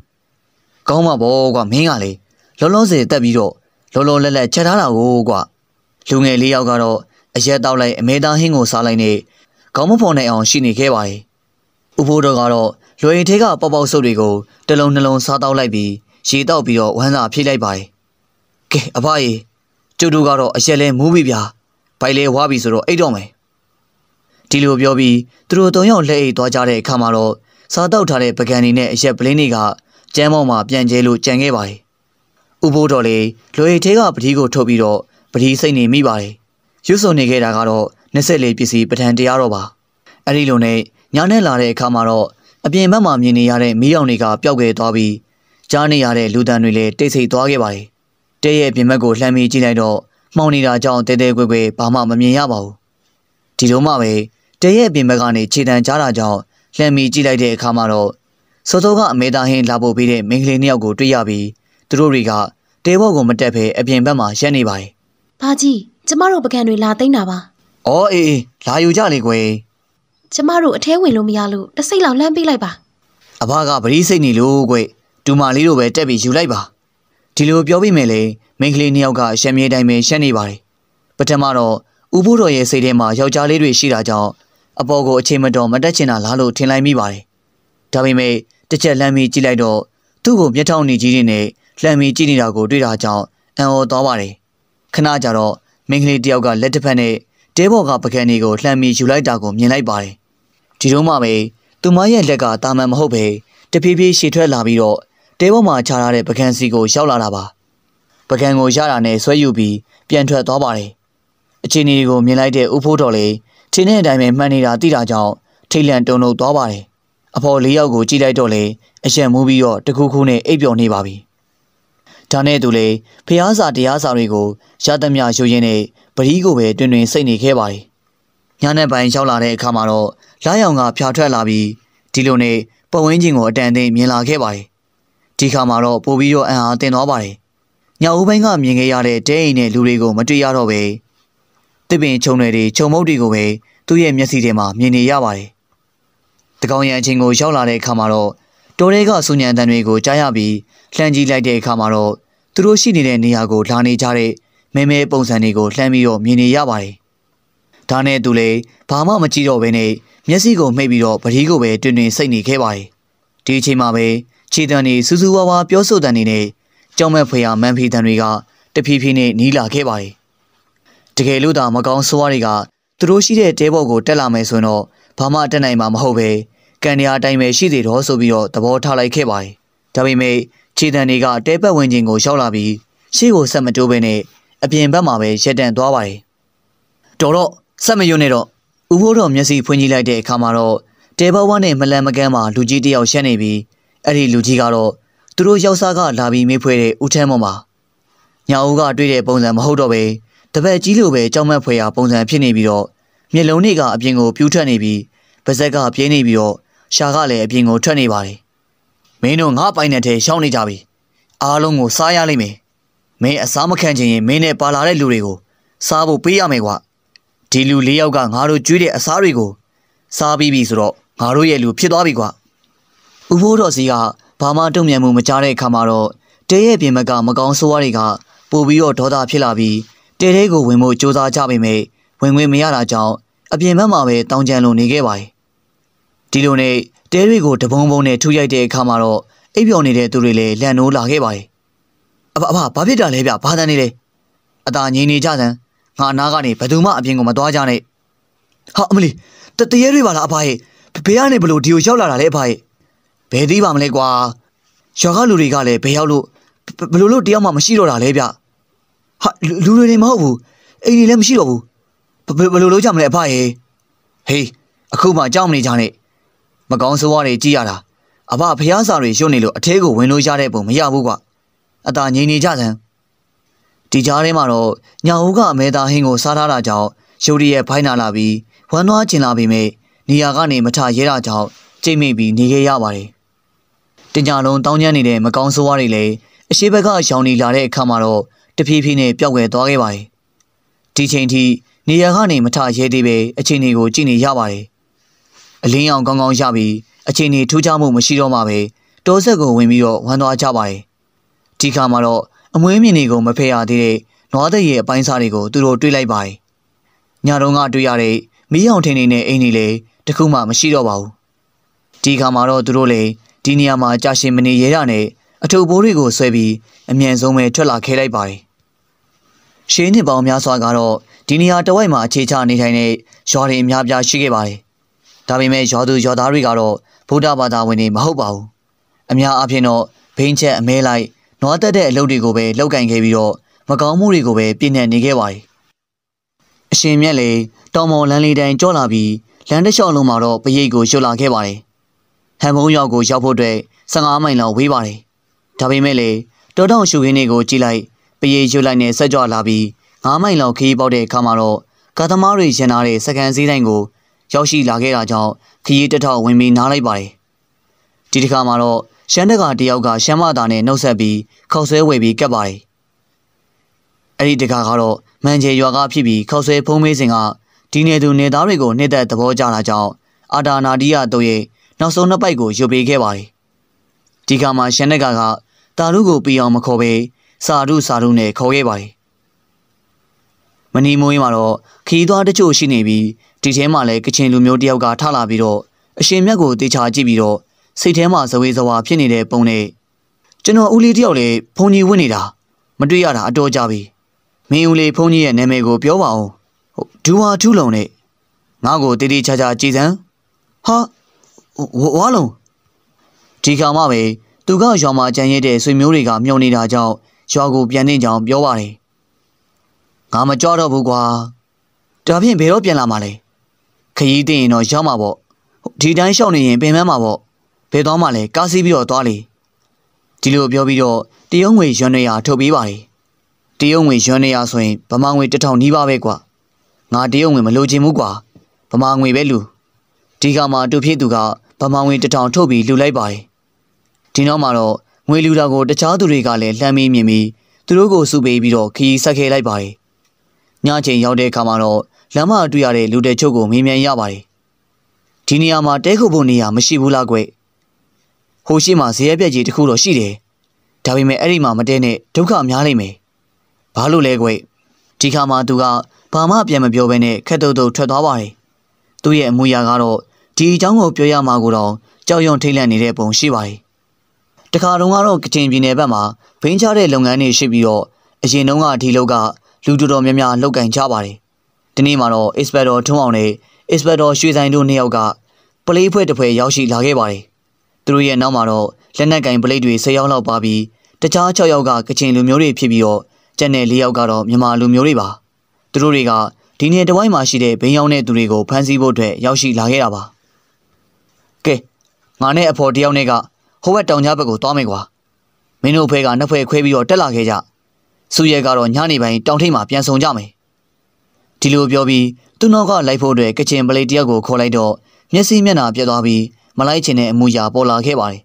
ကောင်းမှပေါ့ကွာမင်းကလေလောလောဆယ်တက်ပြီးတော့လောလောလတ်လတ်ချက်ထားတာကိုကွာလူငယ်လေးယောက်ကတော့အရက်တောက်လိုက်အမဲသားဟင်းကိုစားလိုက်နေခေါင်းမဖော်နိုင်အောင်ရှိနေခဲ့ပါတယ်ဥဖိုးတော်ကတော့လွယ်ရင်ထဲကပေါပေါဆုပ်တွေကိုတလုံးနှလုံးစားတောက်လိုက်ပြီးရေတောက်ပြီးတော့ဝမ်းစာဖြည့်လိုက်ပါတယ်ကဲအဖအေးကျုပ်တို့ကတော့အရက်လဲမူးပြီဗျာဘိုက်လဲဝါပြီဆိုတော့အိတ်တော့မယ်ဒီလိုပြောပြီးသူတို့တုံးယောက်လက်အိတ်သွားကြတဲ့အခါမှာတော့စားတောက်ထားတဲ့ပကံတွေနဲ့အရက်ပလင်းတွေက ကျမ်းမောင်းမှာပြန်ကျဲလို့ကြံခဲ့ပါတယ်။ဥပိုးတော်လေလွေထဲကပတိကိုထုတ်ပြီးတော့ပတိစိတ်နေမိပါတယ်။ရွတ်စုံနေခဲ့တာကတော့24ပစ္စည်းပဋ္ဌာန်တရားတော်ပါ။အဲဒီလိုနဲ့ညနဲ့လာတဲ့အခါမှာတော့အပြင်ဘက်မှာမြင်နေရတဲ့မီးရောင်တွေကပျောက်ခဲ့သွားပြီးကြားနေရတဲ့လူတန်တွေလည်းတိတ်ဆိတ်သွားခဲ့ပါတယ်။တဲရဲ့အပြင်ဘက်ကိုလှမ်းပြီးကြည့်လိုက်တော့မှောင်နေတာကြောင့်တဲတဲကွယ်ကွယ်ဘာမှမမြင်ရပါဘူး။ဒီလိုမှပဲတဲရဲ့အပြင်ဘက်ကနေခြေတံကြားတာကြောင့်လှမ်းမီကြည့်လိုက်တဲ့အခါမှာတော့စောစောကအမေသားဟင်းလာပို့ပေးတဲ့မိန်းကလေးနှစ်ယောက်ကိုတွေ့ရပြီးသူတို့တွေကတဲဘော့ကိုမတက်ဘဲအပြင်ဘက်မှာရပ်နေပါတယ်။ဘာကြီးကျမတို့ပကံတွေလာသိမ့်တာပါ။အော်အေးလာယူကြလေကွယ်။ကျမတို့အထဲဝင်လို့မရလို့တစိမ့်လောက်လှမ်းပေးလိုက်ပါ။အဘကပရိစိတ်နေလို့ကွယ်။ဒူမာလေးတို့ပဲတက်ပြီးယူလိုက်ပါ။ဒီလိုပြောပြီးမယ်လေမိန်းကလေးနှစ်ယောက်ကရှမ်းမြေတိုင်းပဲရှမ်းနေပါတယ်။ပထမတော့ဥပိုးတော်ရဲ့စိတ်ထဲမှာယောက်ျားလေးတွေရှိတာကြောင့်အပေါ်ကိုအချိန်မတော်မတက်ချင်တာလားလို့ထင်လိုက်မိပါတယ်။ဒါပေမဲ့တစ်ချက်လှမ်းပြီးကြည့်လိုက်တော့သူ့ကိုမျက်ထောင်နေကြီးတွေနဲ့လှမ်းပြီးကြည့်နေတာကိုတွေ့တာကြောင့်အံ့ဩသွားပါတယ်။ခဏကြာတော့မိန်းကလေးတယောက်ကလက်တစ်ဖက်နဲ့တဲဘော်ကပကံတွေကိုလှမ်းပြီးယူလိုက်တာကိုမြင်လိုက်ပါတယ်။ဒီတော့မှပဲသူမရဲ့လက်ကတာမန်မဟုတ်ပဲတဖြည်းဖြည်းရှည်ထွက်လာပြီးတော့တဲဘော်မှာခြားထားတဲ့ပကံစီကိုရောက်လာတာပါ။ပကံကိုရတာနဲ့ဆွဲယူပြီးပြန်ထွက်သွားပါတယ်။အခြေအနေကိုမြင်လိုက်တဲ့ဥဖိုးတော်လေးထင်းတဲ့အတိုင်းပဲမှန်နေတာသိတာကြောင့်ထိတ်လန့်တုန်လှုပ်သွားပါတယ်အဖော်လေးယောက်ကိုကြည့်လိုက်တော့လေအယံမူးပြီးတော့တခုခုနဲ့အိပ်ပျော်နေပါပြီဒါနဲ့သူလေဖျားစာတရားစာတွေကိုရသမျှယူရင်းနဲ့ပရီးကိုပဲတွင်တွင်စိတ်နေခဲ့ပါတယ်ညနေပိုင်းရောက်လာတဲ့အခါမှာတော့လာရောင်က ဖြာထွက်လာပြီးဒီလိုနဲ့ပဝင်းချင်းကိုအတန်အသင့်မြင်လာခဲ့ပါတယ်ဒီခါမှာတော့ပို့ပြီးတော့အံ့အားတင်သွားပါတယ်ညဦးပိုင်းကမြင်ခဲ့ရတဲ့တဲအိမ်နဲ့လူတွေကိုမတွေ့ရတော့ပဲတစ်ပင်ခြုံတွေတွေခြုံမုတ်တွေကိုပဲသူ့ရဲ့မျက်စိထဲမှာမြင်နေရပါတယ်။တကောင်ရံအချင်းကိုရောက်လာတဲ့အခါမှာတော့တော်ရဲကဆူညံတန်တွေကိုကြားရပြီးလှမ်းကြည့်လိုက်တဲ့အခါမှာတော့သူတို့ရှိနေတဲ့နေရာကို လာနေကြတဲ့မဲမဲပုံစံတွေကိုလှမ်းပြီးတော့မြင်နေရပါတယ်။ဒါနဲ့သူလည်းဘာမှမကြည့်တော့ဘဲနဲ့မျက်စိကိုမှိတ်ပြီးတော့ပတိကိုပဲတွင်တွင်စိတ်နေခဲ့ပါတယ်။ဒီအချိန်မှာပဲခြေတံတွေစူးစူးဝါးဝါပြောဆိုတန်တွေနဲ့ကြောင်မက်ဖွေရမန်ဖီတန်တွေကတဖြည်းဖြည်းနဲ့နီးလာခဲ့ပါတယ်။တကယ်လို့သာမကောင်းဆိုးရတွေကသူတို့ရှိတဲ့တဲဘော်ကိုတက်လာမယ်ဆိုရင်တော့ဘာမှတက်နိုင်မှာမဟုတ်ပဲကံတရားအတိုင်းပဲရှိသေးတော့ဆိုပြီးတော့သဘောထားလိုက်ခဲ့ပါတယ်။ဒါပေမဲ့ခြေတံတွေကတဲပတ်ဝင်ခြင်းကိုရောက်လာပြီးရှေ့ကိုဆက်မတိုးပဲနဲ့အပြင်ဘက်မှာပဲရက်တန့်သွားပါတယ်။တော်တော့ဆက်မယွနဲ့တော့ဦးဖိုးတော်မျက်စိဖွင့်ကြည့်လိုက်တဲ့အခါမှာတော့တဲဘဝနဲ့မလန်မကန်းမှာလူကြီးတယောက်ရှက်နေပြီးအဲ့ဒီလူကြီးကတော့သူတို့ရောက်စားကလာပြီးမေးဖွဲတဲ့ဦးထမ်းမော်မှာညာဦးကတွေ့တဲ့ပုံစံမဟုတ်တော့ပဲတပတ်ကြီးလိုပဲကြောက်မက်ဖွယ်ရာပုံစံဖြစ်နေပြီးတော့မျက်လုံးတွေကအပြင်ကိုပြူးထွက်နေပြီးပါးစပ်ကပြင်းနေပြီးတော့ရှာကလည်းအပြင်ကိုထွက်နေပါတယ်မင်းတို့ငါပိုင်တဲ့ထဲရှောင်းနေကြပြီအားလုံးကို စားရလိမ့်မယ်မင်းအစားမခံချင်ရင်မင်းနဲ့ပါလာတဲ့လူတွေကို စားဖို့ပေးရမယ်ကွာဒီလူလေးယောက်ကငါတို့ကျွေးတဲ့အစားတွေကိုစားပြီးပြီဆိုတော့ငါတို့ရဲ့လူဖြစ်သွားပြီကွာဥဖိုးတော်စီကဘာမှတုံ့ပြန်မှုမကြားတဲ့အခါမှာတော့တဲရဲ့ပြင်မကမကောင်းဆိုးဝါးတွေကပို့ပြီးတော့ဒေါသဖြစ်လာပြီးတဲတဲကိုဝင်ဖို့စူးစမ်းကြပေမဲ့ဝင်ခွင့်မရတာကြောင့်အပြင်ဘက်မှာပဲတောင်းကြံလုံနေခဲ့ပါတယ်။ဒီလိုနဲ့တဲတွေကိုတဘုံဘုံနဲ့ထုရိုက်တဲ့အခါမှာတော့အိပ်ပျော်နေတဲ့သူတွေလည်းလန့်နိုးလာခဲ့ပါတယ်။အဖအဖဘာဖြစ်တာလဲဗျဘာတန်နေလဲ။အသာငြိမ်နေကြတယ်ငါအနာကနေဘယ်သူမှအပြင်ကိုမသွားကြနဲ့။ဟာအမလီတတရဲတွေပါလားအဖရဲ့ဘယ်ကနေဘလို့ဒီကိုရောက်လာတာလဲအဖရဲ့ဘယ်သိပါမလဲကွာ။ရွာကလူတွေကလည်းဘယ်ရောက်လို့ဘလို့လို့တယောက်မှမရှိတော့တာလဲဗျ။ဟာလူတွေနေမဟုတ်ဘူးအိမ်တွေလည်းမရှိတော့ဘူးဘယ်လိုလုပ်ကြမလဲအဖရေဟေးအခုမှကြောက်မနေကြနဲ့မကောင်းဆိုးဝါးတွေကြည့်ရတာအဖဖះစာတွေရွှတ်နေလို့အထဲကိုဝင်လို့ရတဲ့ပုံမရဘူးကွာအသာငြိမ်နေကြစမ်းဒီကြားထဲမှာတော့ညာဦးကအမေသားဟင်းကိုစားထားတာကြောင့်ရုပ်ရည်ရဲ့ဖိုင်းနာလာပြီးဝမ်းသွားကျင်လာပေမဲ့နေရာကနေမထရဲတာကြောင့်ကြိတ်မိပြီးနေခဲ့ရပါတယ်တညလုံးတောင်းကျမ်းနေတဲ့မကောင်းဆိုးဝါးတွေလည်းအရှိဘက်ကရောင်နေလာတဲ့အခါမှာတော့တဖြည်းဖြည်းနဲ့ပျောက်ကွယ်သွားခဲ့ပါတယ်။ဒီချိန်ထိနေရာကနေမထရဲသေးပဲအချိန်တွေကို ကြည့်နေရပါတယ်။အလင်းရောင်ကောင်းကောင်းရပြီးအချိန်တွေထူးခြားမှုမရှိတော့မှပဲတောဆက်ကိုဝင်ပြီးတော့ဝမ်းသွားကြပါတယ်။ဒီခါမှာတော့အမွေးမြင်တွေကို မဖယ်ရသေးတဲ့နွားတဲ့ရဲ့အပိုင်းစားတွေကိုသူတို့တွေးလိုက်ပါတယ်။ညတုန်းကတွေ့ရတဲ့မီးရောင်ထင်းတွေနဲ့အိမ်တွေလည်းတခုမှမရှိတော့ပါဘူး။ဒီခါမှာတော့သူတို့လည်းဒီနေရာမှာကြာရှည်မနေရတဲ့နဲ့အထုပ်ပိုးတွေကိုဆွဲပြီးအမြန်ဆုံးပဲထွက်လာခဲလိုက်ပါတယ်ရှေးနှစ်ပေါင်းများစွာကတော့ဒီနေရာတဝိုက်မှာအခြေချနေထိုင်တဲ့ရွာတွေအများပြားရှိခဲ့ပါတယ်။ဒါပေမဲ့ရွာသူရွာသားတွေကတော့ဗုဒ္ဓဘာသာဝင်တွေမဟုတ်ပါဘူး။အများအားဖြင့်တော့ဘိန်းချက်အမဲလိုက်နွားတက်တဲ့အလုပ်တွေကိုပဲလုပ်ကင်ခဲ့ပြီးတော့မကောင်းမှုတွေကိုပဲပြည့်နှက်နေခဲ့ပါတယ်။အရှင်မြတ်လေတောင်မော်လမ်းလေးတိုင်းကြော့လာပြီးလမ်းတစ်လျှောက်လုံးမှာတော့ပရိတ်ကိုရွှတ်လာခဲ့ပါတယ်။ဟန်မုံရောက်ကို ရောက်ဖို့အတွက်15မိုင်လောက်ဝေးပါတယ်။ဒါပေမဲ့လေတောတောင်ရှုခင်းတွေကိုကြည့်လိုက်ပရေရွှတ်လိုက်နဲ့ဆက်ကြွလာပြီး၅မိုင်လောက်ခရီးပေါက်တဲ့အခါမှာတော့ကာသမားတွေရင်လာတဲ့စကန်စည်းတိုင်းကိုရောက်ရှိလာခဲ့တာကြောင့်ခရီးတထောက်ဝင်ပြီးနားလိုက်ပါတယ်။ဒီတစ်ခါမှာတော့ရှမ်းတကာတယောက်ကရှမ်းမသားနဲ့နှုတ်ဆက်ပြီးခောက်ဆွဲဝယ်ပြီးကပ်ပါတယ်။အဲ့ဒီတကာကတော့မန်ချေရွာကဖြစ်ပြီးခောက်ဆွဲဖုံးမေးစဉ်ကဒီနယ်သူနယ်သားတွေကိုနှိမ့်သက်သဘောကျလာကြောင်းအာဒါနာဒီယာတို့ရဲ့နောက်ဆုံးနှစ်ပိုက်ကိုရွတ်ပေးခဲ့ပါတယ်။ဒီခါမှာရှန်နက်ကကတာလူကိုပြီးအောင်မခေါ်ပဲစာဓုစာဓုနဲ့ခေါ်ခဲ့ပါတယ်မနီမွေးမှာတော့ခီးသွားတချို့ရှိနေပြီးဒီထဲမှာလည်းကချင်လူမျိုးတယောက်ကထလာပြီးတော့အရှင်မြတ်ကိုတေချာကြည့်ပြီးတော့စိတ်ထဲမှာဇဝေဇဝါဖြစ်နေတဲ့ပုံနဲ့ကျွန်တော်ဦးလေးတယောက်လည်းဖုန်ကြီးဝင်နေတာမတွေ့ရတာအတော်ကြပြီမင်းဦးလေးဖုန်ကြီးရဲ့နာမည်ကို ပြောပါအောင်ဟုတ်ဒူဝါထူးလုံနဲ့ငါ့ကိုတေတေချာချာကြည်စမ်းဟာဝါလုံဒီခါမှပဲသူကရွာမှာကြံရတဲ့ဆွေမျိုးတွေကမြုံနေတာကြောင့်ရွာကိုပြန်နေကြအောင်ပြောပါတယ်ငါမကြောက်တော့ဘူးကွာဒါဖြင့်ဘယ်တော့ပြန်လာမှာလဲခရီးတင်ရင် တော့ရောက်မှာပေါ့ဒီတိုင်းရှောက်နေရင်ပင်မမှာပေါ့ဘယ်သွားမှာလဲကားစီးပြီးတော့သွားလေဒီလိုပြောပြီးတော့တရုတ်ငွေရွှန်နေရထုတ်ပေးပါတယ်တရုတ်ငွေရွှန်နေရဆိုရင်ဗမာငွေ1000နီးပါးပဲကွာငါတရုတ်ငွေမလိုချင်ဘူးကွာဗမာငွေပဲလူဒီကမှာသူဖြစ်သူကဗမာငွေ1000ထုတ်ပြီးလူလိုက်ပါတယ်ဒီနောက်မှာတော့ငွေလူတာကိုတခြားသူတွေကလည်းလှမ်းမေးမြင်ပြီးသူတို့ကိုစုပေးပြီးတော့ခရီးဆက်ခဲလိုက်ပါတယ်။ညချိန်ရောက်တဲ့အခါမှာတော့လမ်းမတွေ့ရတဲ့လူတဲ့ချုပ်ကိုမေးမြန်းရပါတယ်။ဒီနေရာမှာတဲခုဖို့နေရာ မရှိဘူးလားကွ။ဟိုရှိမှာဇရက်ပြက်ကြီးတစ်ခုတော့ရှိတယ်။ဒါပေမဲ့အဲ့ဒီမှာမတဲနဲ့ဒုက္ခများနေမယ်။ဘာလို့လဲကွ။ဒီခါမှာသူကဘာမှပြန်မပြောဘဲနဲ့ခက်တုတ်တုတ်ထွက်သွားပါတယ်။သူ့ရဲ့အမူအရာကတော့ဒီအကြောင်းကိုပြောရမှာကိုတော့ကြောက်ရွံ့ထိတ်လန့်နေတဲ့ပုံရှိပါတယ်တခါတုန်းကတော့ကချင်ပြည်နယ်ဘက်မှာဘိန်းချတဲ့လုပ်ငန်းတွေရှိပြီးတော့အရင်တုန်းကဒီလောက်ကလူတော်တော်များများလောက်ကင်ချပါတယ်ဒီနေ့မှာတော့ Inspector ထွန်းအောင်နဲ့ Inspector ရွှေဆိုင်တို့နှစ်ယောက်ကပလေးဖွဲ့တစ်ဖွဲ့ရောက်ရှိလာခဲ့ပါတယ်သူတို့ရဲ့နောက်မှာတော့လက်နက်ကင်ပလေးတွေ၁၀ယောက်လောက်ပါပြီးတခြား၆ယောက်ကကချင်လူမျိုးတွေဖြစ်ပြီးတော့ကျန်တဲ့၄ယောက်ကတော့မြန်မာလူမျိုးတွေပါသူတို့တွေကဒီနယ်တဝိုင်းမှာရှိတဲ့ဘိန်းရောင်းတဲ့သူတွေကိုဖမ်းဆီးဖို့အတွက်ရောက်ရှိလာခဲ့တာပါကဲငါနဲ့အဖော်တယောက်နဲ့ကဟိုဘက်တောင်ကြားဘက်ကိုသွားမယ်ကွာမင်းတို့ဖဲကနှစ်ဖဲခွဲပြီးတော့တက်လာခဲ့ကြစူရဲကတော့ညနေပိုင်းတောင်ထိပ်မှာပြန်ဆောင်ကြမယ်ဒီလိုပြောပြီးသူနောက်ကလိုက်ဖို့အတွက်ကချင်ပလေးတယောက်ကိုခေါ်လိုက်တော့မျက်စိမျက်နှာပြက်သွားပြီးမလိုက်ချင်တဲ့အမှုရာပေါ်လာခဲ့ပါတယ်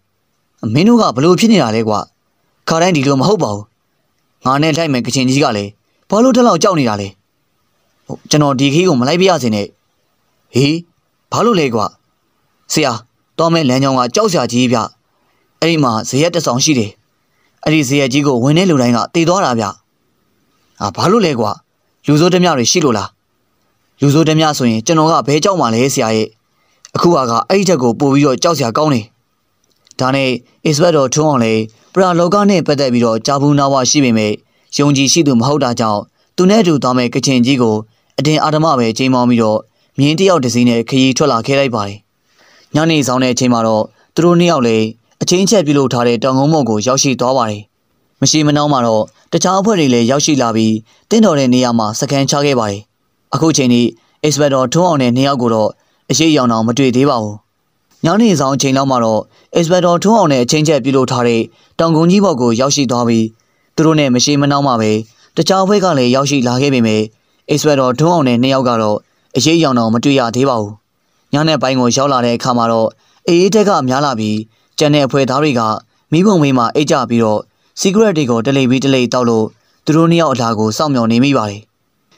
မင်းတို့ကဘလို့ဖြစ်နေတာလဲကွာခါတိုင်းဒီလိုမဟုတ်ပါဘူးငါနဲ့လိုက်မယ်ကချင်ကြီးကလည်းဘာလို့တက်လောက်ကြောက်နေတာလဲဟုတ်ကျွန်တော်ဒီခီးကိုမလိုက်ပြရစင်နဲ့ဟေးဘာလို့လဲကွာဆရာတော်မဲလမ်းကြောင်းကကြောက်စရာကြီးပြအဲ့ဒီမှာဇရက်တစ်ဆောင် ရှိတယ်အဲ့ဒီဇရက်ကြီးကိုဝင်တဲ့လူတိုင်းကတေသွားတာဗျအာဘာလို့လဲကွာလူစိုးတမျှတွေရှိလို့လားလူစိုးတမျှဆိုရင်ကျွန်တော်ကဘဲကြောက်မှလဲဆရာရဲ့အခုဟာကအဲ့ဒီချက်ကိုပို့ပြီးတော့ကြောက်စရာကောင်းတယ်ဒါနဲ့ inspector ထွန်းအောင်လေပရာလောကနဲ့ပတ်သက်ပြီးတော့ဂျာဘူးနာဝရှိပေမဲ့ယုံကြည်ရှိသူမဟုတ်တာကြောင့်သူနဲ့အတူသွားမဲ့ကချင်ကြီးကိုအတင်းအာဓမပဲချိန်မောင်းပြီးတော့မြင်းတယောက်တစ်စီးနဲ့ခရီးထွက်လာခဲ့လိုက်ပါတယ်ညနေဆောင်တဲ့အချိန်မှာတော့သူတို့နှစ်ယောက်လည်းချင်းချက်ပြုလုပ်ထားတဲ့တောင်ကုန်းမော့ကိုရောက်ရှိသွားပါတယ်။မရှိမနှောင်းမှာတော့တခြားအဖွဲ့တွေလည်းရောက်ရှိလာပြီးတင့်တော်တဲ့နေရာမှာစကန်ချခဲ့ပါတယ်။အခုချိန်ထိ Inspector ထွန်းအောင်တဲ့နေရာကိုတော့အရေးရောင်အောင်မတွေ့သေးပါဘူး။ညောင်းနေဆောင်အချိန်လောက်မှာတော့ Inspector ထွန်းအောင်တဲ့အချင်းချက်ပြုလုပ်ထားတဲ့တောင်ကုန်းကြီးဘော်ကိုရောက်ရှိသွားပြီးသူတို့နဲ့မရှိမနှောင်းမှာပဲတခြားအဖွဲ့ကလည်းရောက်ရှိလာခဲ့ပေမယ့် Inspector ထွန်းအောင်တဲ့နေရာကတော့အရေးရောင်အောင်မတွေ့ရသေးပါဘူး။ညနေပိုင်းကိုရောက်လာတဲ့အခါမှာတော့အေးအေးတက်ကများလာပြီးကျန်တဲ့အဖွဲ့သားတွေကမိဘုံမေးမှာအိတ်ကြပြီးတော့ secret တွေကိုတလေပြီးတလေတောက်လို့သူတို့နှစ်ယောက်အလားကိုစောင့်မျှော်နေမိပါတယ်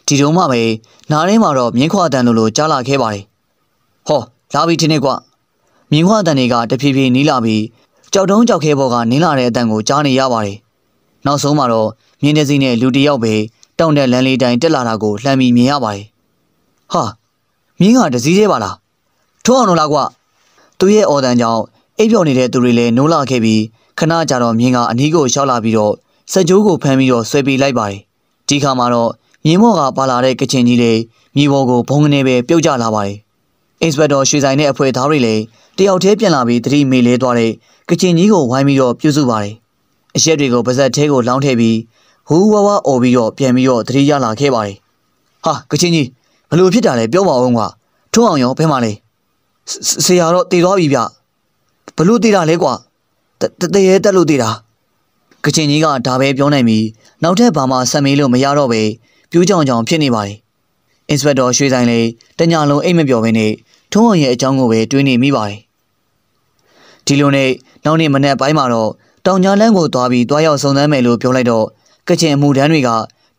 ဒီတုန်းမှပဲနားထဲမှာတော့မြင်းခွာတန်လိုလိုကြားလာခဲ့ပါတယ်ဟောလာပြီထင်းနေကွာမြင်းခွာတန်တွေကတဖြည်းဖြည်းနီးလာပြီးကြောက်တုံးကြောက်ခဲပေါ်ကနင်းလာတဲ့အတန်ကိုကြားနေရပါတယ်နောက်ဆုံးမှာတော့မြင်းတစည်းနဲ့လူတယောက်ပဲတောင့်တဲ့လမ်းလေးတိုင်းတက်လာတာကိုလှမ်းပြီးမြင်ရပါတယ်ဟာမြင်းကတစည်းသေးပါလားထိုးအောင်လို့လားကွာသူ့ရဲ့အော်တန်ကြောင့်အိပ်ပျော်နေတဲ့သူတွေလည်းနိုးလာခဲ့ပြီးခဏကြာတော့မြင်းကအနီးကိုရောက်လာပြီးတော့စကြိုးကိုဖမ်းပြီးတော့ဆွဲပေးလိုက်ပါတယ်ဒီခါမှာတော့မြင်းမော့ကပါလာတဲ့ကချင်ကြီးတွေမြေပေါ်ကိုဘုံကနေပဲပြုတ်ကျလာပါတယ်အင်စပက်တာရွှေဆိုင်နဲ့အဖွဲ့သားတွေလည်းတယောက်တည်းပြန်လာပြီးတတိမေလဲသွားတဲ့ကချင်ကြီးကိုဝိုင်းပြီးတော့ပြုစုပါတယ်အရက်တွေကိုပါဇက်သေးကိုလောင်းထည့်ပြီးဟူးဝါဝါအော်ပြီးတော့ပြန်ပြီးတော့တတိရလာခဲ့ပါတယ်ဟာကချင်ကြီးဘလို့ဖြစ်တာလဲပြောပါဦးကွာထွန်းအောင်ရောဘယ်မှာလဲဆရာတော့တည်သွားပြီဗျဘလို့တည်တာလဲကွာတရေတက်လို့တည်တာကချင်ကြီးကဒါပဲပြောနိုင်ပြီးနောက်ထပ်ဘာမှဆက်မေးလို့မရတော့ပဲပြူးကြောင်ကြောင်ဖြစ်နေပါလေအင်စပက်တော်ရွှေဆိုင်လေတညာလုံးအိတ်မပြောဘဲနဲ့ထုံးအောင်ရဲ့အကြောင်းကိုပဲတွေးနေမိပါလေဒီလိုနဲ့နောက်နေ့မနေ့ပိုင်းမှာတော့တောင်ညာလန်းကိုသွားပြီးတွားရောက်စုံစမ်းမယ်လို့ပြောလိုက်တော့ကချင်အမှုတန်းတွေက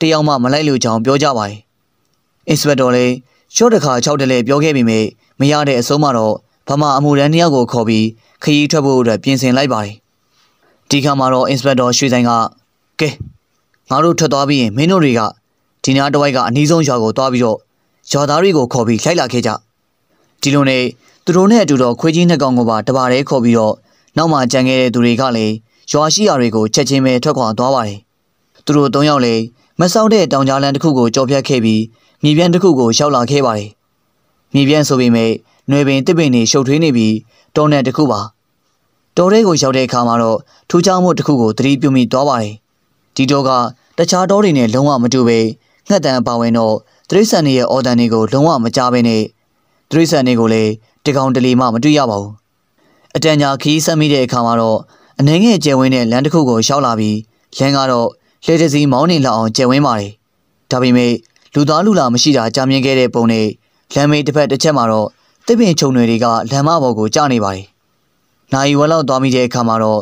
တယောက်မှမလိုက်လို့ကြောင်ပြောကြပါလေအင်စပက်တော်လေရှော့တခါ၆တလဲပြောခဲ့ပြီးမြေမရတဲ့အဆုံးမှာတော့ဗမာအမှုရန်တယောက်ကိုခေါ်ပြီးခရီးထွက်ဖို့အတွက်ပြင်ဆင်လိုက်ပါတယ်။ဒီခါမှာတော့ Inspector ရွှေဆိုင်ကကဲငါတို့ထွက်သွားပြီးရင်မင်းတို့တွေကဒီနားတဝိုက်ကအနီးဆုံးရွာကိုသွားပြီးတော့ရွာသားတွေကိုခေါ်ပြီးလိုက်လာခဲ့ကြ။ဒီလိုနဲ့သူတို့နဲ့အတူတော့ခွေးကြီးနှစ်ကောင်ကိုပါတပါတည်းခေါ်ပြီးတော့နောက်မှကြံခဲ့တဲ့သူတွေကလည်းရွာရှိရာတွေကိုချက်ချင်းပဲထွက်ခွာသွားပါတယ်။သူတို့သုံးယောက်လည်းမဆောက်တဲ့တောင်ကြားလန်တစ်ခုကိုကြော်ဖြတ်ခဲ့ပြီးမြေပြန်တစ်ခုကိုရောက်လာခဲ့ပါတယ်။မြေပြန်ဆိုပေမဲ့။နှွေပင်တစ်ပင်တွေရှုပ်ထွေးနေပြီးတောနယ်တစ်ခုပါ။တောထဲကိုရောက်တဲ့အခါမှာတော့ထူးခြားမှုတစ်ခုကိုသတိပြုမိသွားပါတယ်။ဒီတောကတခြားတောတွေနဲ့လုံးဝမတူပဲငှက်တန်ပါဝင်တော့တရိษံတွေရဲ့အော်တန်တွေကိုလုံးဝမကြားပဲနဲ့တရိษံတွေကိုလည်းတကောင်တလီမှမတွေ့ရပါဘူး။အတန်ကြာခီးဆက်မိတဲ့အခါမှာတော့အနှဲငယ်ကျယ်ဝင်းတဲ့လမ်းတစ်ခုကိုရောက်လာပြီးလမ်းကတော့လှေတစီမောင်းနေလောက်အောင်ကျယ်ဝင်းပါတယ်။ဒါပေမဲ့လူသားလူလာမရှိတာကြာမြင်ခဲ့တဲ့ပုံနဲ့လမ်းမေးတစ်ဖက်တစ်ချက်မှာတော့သစ်ပင်ခြုံတွေကလမ်းမပေါ်ကိုကျနေပါတယ်။နာယီဝက်လောက်သွားမိတဲ့အခါမှာတော့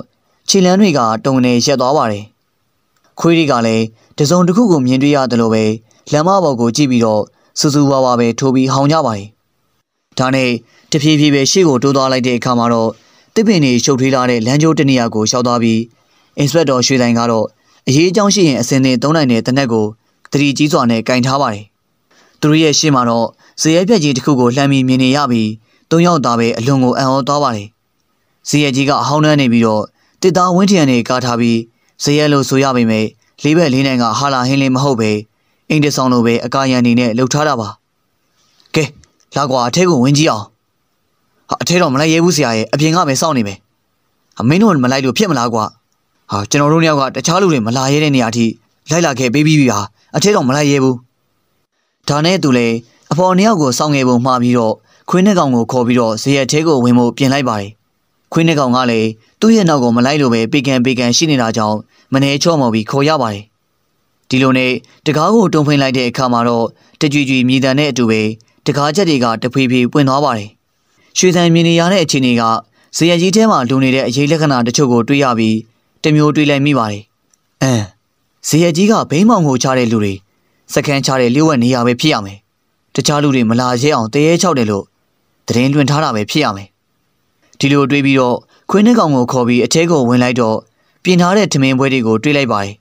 ခြေလမ်းတွေက တုံနေရက်သွားပါတယ်။ခွေးတွေကလည်းတစုံတစ်ခုကိုမြင်တွေ့ရတယ်လို့ပဲလမ်းမပေါ်ကို ကြည့်ပြီးတော့စူးစူးဝါးဝါပဲထိုးပြီးဟောင်ကြပါတယ်။ဒါနဲ့တဖြည်းဖြည်းပဲရှေ့ကိုတိုးသွားလိုက်တဲ့အခါမှာတော့သစ်ပင်တွေရှုပ်ထွေးလာတဲ့လမ်းကျိုးတစ်နေရာကိုရှောက်သွားပြီးအင်စပက်တော်ရွှေတိုင်ကတော့အရေးအကြောင်းရှိရင်အစင်းနဲ့သုံးနိုင်တဲ့တနက်ကိုတတိကြီးစွာနဲ့ကင်ထားပါတယ်။သူတို့ရဲ့ရှေ့မှာတော့ဇရဲပြက်ကြီးတစ်ခုကိုလှမ်းပြီးမြင်နေရပြီးသုံးယောက်သားပဲအလွန်ကိုအံ့ဩသွားပါတယ်ဇရဲကြီးကအဟောင်းနှမ်းနေပြီးတော့တစ်သားဝင်းထရံနဲ့ကာထားပြီးဇရဲလို့ဆိုရပေမဲ့လေးဘက်လေးနိုင်ကဟာလာဟင်းလေးမဟုတ်ပဲအိမ်တဆောင်လိုပဲအကာရန်နေနဲ့လှုပ်ထားတာပါကဲလာကွာအထဲကိုဝင်ကြည့်အောင်ဟာအထဲတော့မလိုက်ရဲဘူးဆရာရဲ့အပြင်ကပဲစောင့်နေမယ်အမင်းတို့မလိုက်လို့ဖြစ်မလားကွာဟာကျွန်တော်တို့ယောက်ကတခြားလူတွေမလာရဲတဲ့နေရာအထိလိုက်လာခဲ့ပေးပြီးပြီဟာအထဲတော့မလိုက်ရဲဘူးဒါနဲ့သူလည်းအဖော်နှစ်ယောက်ကိုစောင့်ငယ်ပုံမှားပြီးတော့ခွေးနှစ်ကောင်ကိုခေါ်ပြီးတော့ဇေယျထဲကိုဝင်ဖို့ပြင်လိုက်ပါတယ်ခွေးနှစ်ကောင်ကလည်းသူ့ရဲ့နောက်ကိုမလိုက်လို့ပဲပေကန်ပေကန်ရှိနေတာကြောင့်မနေချော့မော်ပြီးခေါ်ရပါတယ်ဒီလိုနဲ့တကားကိုတုံဖိန်လိုက်တဲ့အခါမှာတော့တကြွကြွမြည်တမ်းတဲ့အတူပဲတကားချက်တွေကတဖွေဖွေပွင့်သွားပါတယ်ရွှေသံမြင်နေရတဲ့အခြေအနေကဇေယျကြီးထဲမှာလုံနေတဲ့အရေးလက္ခဏာတချို့ကိုတွေ့ရပြီးတမျိုးတွေ့လိုက်မိပါတယ်အမ်ဇေယျကြီးကဘိန်းမောင်ကိုချတဲ့လူတွေစကန်ချတဲ့လျှို့ဝှက်နေရပဲဖြစ်ရမယ်တခြားလူတွေမလာရဲအောင်တရေချောက်တယ်လို့သတင်းလွှင့်ထားတာပဲဖြစ်ရမယ်ဒီလိုတွေးပြီးတော့ခွင်းနှက်ကောင်ကိုခေါ်ပြီးအထဲကိုဝင်လိုက်တော့ပြင်ထားတဲ့ထမင်းပွဲတွေကိုတွေးလိုက်ပါတယ်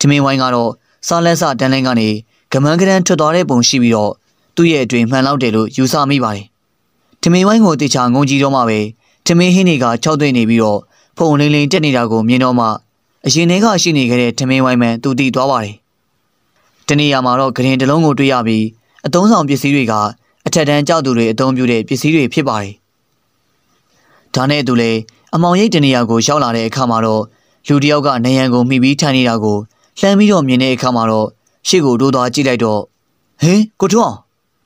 ထမင်းဝိုင်းကတော့စားလက်စတန်းလန်းကနေကမန်းကရန်ထွက်သွားတဲ့ပုံရှိပြီးတော့သူ့ရဲ့အတွင်မှန်လောက်တယ်လို့ယူဆမိပါတယ်ထမင်းဝိုင်းကိုတေချာငုံကြည့်တော့မှပဲထမင်းဟင်းတွေက၆သွင်းနေပြီးတော့ဖုန်လင်းလင်းတက်နေတာကိုမြင်တော့မှအရင်တည်းကရှိနေခဲ့တဲ့ထမင်းဝိုင်းမှန်သူတည်သွားပါတယ်။တနေရာမှာတော့ဂရင်တလုံးကိုတွေ့ရပြီးအသုံးဆောင်ပစ္စည်းတွေကအထက်တန်းကြောက်သူတွေအသုံးပြုတဲ့ပစ္စည်းတွေဖြစ်ပါတယ်။ဒါနဲ့အတူလည်းအမောင်ရိပ်တနေရာကိုရောက်လာတဲ့အခါမှာတော့လူတယောက်ကနေရန်ကိုမှီပြီးထိုင်နေတာကိုလှမ်းပြီးတော့မြင်တဲ့အခါမှာတော့ရှေ့ကိုတိုးသွားကြည့်လိုက်တော့ဟင်ကိုထွန်းအောင်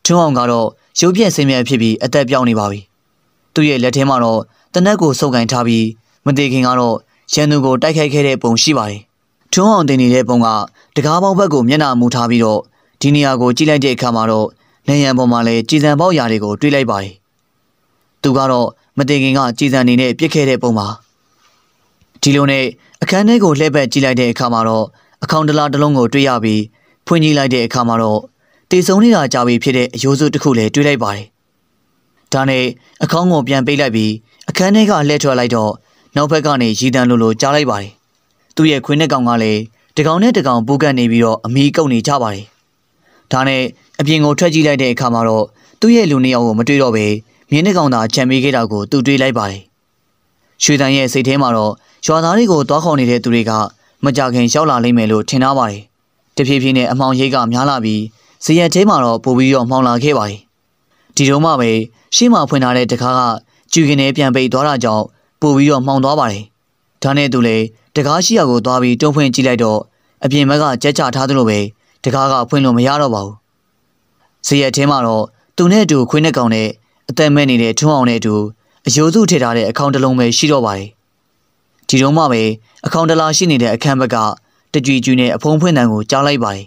ထွန်းအောင်ကတော့ရုပ်ပြက်ဆင်းရဲဖြစ်ပြီးအသက်ပြောင်းနေပါပြီ။သူ့ရဲ့လက်ထဲမှာတော့တနက်ကိုစုပ်ကန်ထားပြီးမသေးခင်ကတော့ရန်သူကိုတိုက်ခိုက်ခဲ့တဲ့ပုံရှိပါတယ်။ထွန်းအောင်တင်နေတဲ့ပုံကတကားပေါက်ဘက်ကိုမျက်နှာမူထားပြီးတော့ဒီနေရာကိုကြည့်လိုက်တဲ့အခါမှာတော့နေရန်ပေါ်မှာလည်းကြည်စံပေါက်ရာတွေကိုတွေးလိုက်ပါတယ်။သူကတော့မတင်ခင်ကကြည်စံနေနဲ့ပြစ်ခဲ့တဲ့ပုံပါ။ဒီလိုနဲ့အခန်းထဲကိုလှည့်ပတ်ကြည့်လိုက်တဲ့အခါမှာတော့အကောင်တလားတစ်လုံးကို တွေ့ရပြီးဖွင့်ကြည့်လိုက်တဲ့အခါမှာတော့တေဆုံနေတာကြာပြီဖြစ်တဲ့အယိုးစုတစ်ခုလည်းတွေ့လိုက်ပါတယ်။ဒါနဲ့အကောင်ကိုပြန်ပိတ်လိုက်ပြီးအခန်းထဲကလှည့်ထွက်လိုက်တော့နောက်ဘက်ကနေရည်တန်းလိုလိုကြားလိုက်ပါတယ်။သူ့ရဲ့ခွေးနဲ့ကောင်ကလည်းတကောင်နဲ့တကောင်ပူးကပ်နေပြီးတော့အမီးကုတ်နေကြပါတယ်။ဒါနဲ့အပြင်ကိုထွက်ကြည့်လိုက်တဲ့အခါမှာတော့သူ့ရဲ့လူနှစ်ယောက်ကိုမတွေ့တော့ဘဲမြင်းနှကောင်သာချန်မိခဲ့တာကိုသူတွေးလိုက်ပါတယ်။ရွှေတန်ရဲ့စိတ်ထဲမှာတော့ရွာသားတွေကိုတွားခေါ်နေတဲ့သူတွေကမကြခင်ရောက်လာလိမ့်မယ်လို့ထင်ထားပါတယ်။တဖြည်းဖြည်းနဲ့အမှောင်ရိပ်ကများလာပြီးဇရက်ထဲမှာတော့ပိုပြီးတော့မှောင်လာခဲ့ပါတယ်။ဒီတော့မှပဲရှေ့မှာဖွင့်ထားတဲ့တကားကကျူကင်ထဲပြန်ပိတ်သွားတာကြောင့်ပိုပြီးတော့မှောင်သွားပါတယ်။ဒါနဲ့သူလည်းတကားရှိရာကိုသွားပြီးတုံးဖွင့်ကြည့်လိုက်တော့အပြင်ဘက်ကကြက်ချထားသလိုပဲတကားကဖွင့်လို့မရတော့ပါဘူးဇေယျအထင်းမှာတော့သူနဲ့အတူခွေးနဲ့ကောင်နဲ့အသက်မဲ့နေတဲ့ထွန်းအောင်နဲ့အတူအယိုစုထည့်ထားတဲ့အခေါင်တလုံးပဲရှိတော့ပါတယ်ဒီတော့မှပဲအခေါင်တလာရှိနေတဲ့အခန်းဘက်ကတကြွကြွနဲ့အဖုံးဖွင့်တန်ကိုကြားလိုက်ပါတယ်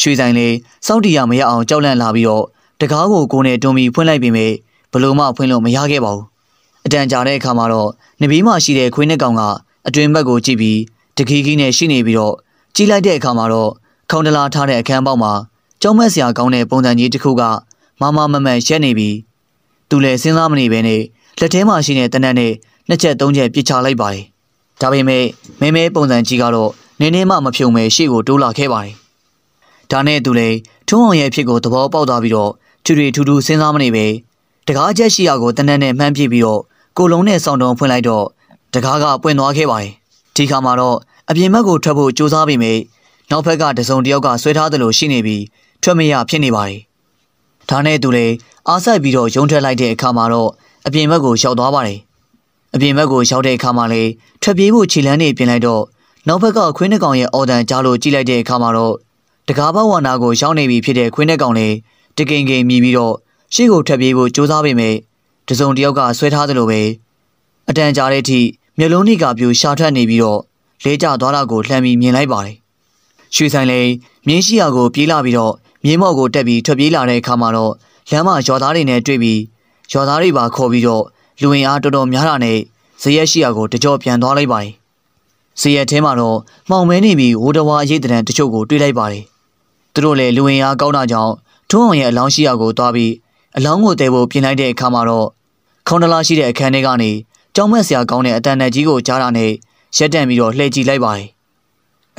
ရွှေဆိုင်လေးစောင့်တီရမရအောင်ကြောက်လန့်လာပြီးတော့တကားကိုကိုနဲ့တွန်းပြီးဖွင့်လိုက်ပေမဲ့ဘလို့မှဖွင့်လို့မရခဲ့ပါဘူးအတန်ကြာတဲ့အခါမှာတော့နဘေးမှာရှိတဲ့ခွေးနှစ်ကောင်ကအတွင်ဘက်ကိုကြည့်ပြီးတခီးခီးနဲ့ရှိနေပြီးတော့ကြည့်လိုက်တဲ့အခါမှာတော့ခုံတလာထားတဲ့အခန်းပေါက်မှာကြောက်မက်စရာကောင်းတဲ့ပုံစံကြီးတစ်ခုကမမမမန်ရက်နေပြီးသူလည်းစဉ်းစားမနေဘဲနဲ့လက်ထဲမှာရှိတဲ့တနက်နဲ့နှစ်ချက်သုံးချက်ပစ်ချလိုက်ပါတယ်။ဒါပေမဲ့မဲမဲပုံစံကြီးကတော့နင်းနေမှမဖြုံပဲရှေ့ကိုတိုးလာခဲ့ပါတယ်။ဒါနဲ့သူလည်းထုံးအောင်ရဲ့အဖြစ်ကိုသဘောပေါက်သွားပြီးတော့ချွေထူထူစဉ်းစားမနေပဲတကားချက်ရှိရာကိုတနက်နဲ့မှန်းပြပြီးတော့ကိုလုံးနဲ့ဆောင်တုံးဖွင့်လိုက်တော့တကားကပွင့်သွားခဲ့ပါတယ်။ဒီခါမှာတော့အပြင်ဘက်ကိုထွက်ဖို့ကြိုးစားပြီးမြေနောက်ဘက်ကတစုံတယောက်ကဆွဲထားသလိုရှိနေပြီးထွက်မရဖြစ်နေပါတယ်။ဒါနဲ့သူလည်းအားဆိုင်ပြီးတော့ရုံထွက်လိုက်တဲ့အခါမှာတော့အပြင်ဘက်ကိုရောက်သွားပါတယ်။အပြင်ဘက်ကိုရောက်တဲ့အခါမှာလည်းထွက်ပြေးဖို့ခြေလမ်းတွေပြင်လိုက်တော့နောက်ဘက်ကခွင်းနှကောင်ရဲ့အော်တန်ကြားလို့ကြည့်လိုက်တဲ့အခါမှာတော့တကားဘဝနာကိုရောက်နေပြီဖြစ်တဲ့ခွင်းနှကောင်လည်းတကင်ကင်မြည်ပြီးတော့ရှေ့ကိုထွက်ပြေးဖို့ကြိုးစားပေမဲ့တစုံတယောက်ကဆွဲထားသလိုပဲအတန်ကြာတဲ့အထိမျက်လုံးတွေကပြူရှာထွက်နေပြီးတော့လဲကျသွားတာကိုလှမ်းပြီးမြင်လိုက်ပါတယ်ရွှေဆိုင်လိန်မြင်းရှိရာကိုပြေးလာပြီးတော့မြင်းမော့ကိုတက်ပြီးထွက်ပြေးလာတဲ့အခါမှာတော့လမ်းမှာရွာသားတွေနဲ့တွေ့ပြီးရွာသားတွေပါခေါ်ပြီးတော့လူဝင်အားတော်တော်များတာနဲ့ဇရက်ရှိရာကိုတကြောပြန်သွားလိုက်ပါတယ်။ဇရက်ထဲမှာတော့မှောင်မဲနေပြီးဝိုးတဝါအရေးတံတချို့ကိုတွေ့လိုက်ပါတယ်။သူတို့လည်းလူဝင်အားကောင်းတာကြောင့်ထွန်းအောင်ရဲ့အလောင်းရှိရာကိုသွားပြီးအလောင်းကိုတဲဖို့ပြင်လိုက်တဲ့အခါမှာတော့ခေါင်းတလားရှိတဲ့အခန်းထဲကနေကြောင်မက်ဆရာကောင်းတဲ့အတန်နဲ့ကြီးကိုကြားတာနဲ့ရက်တန့်ပြီးတော့လှည့်ကြည့်လိုက်ပါတယ်။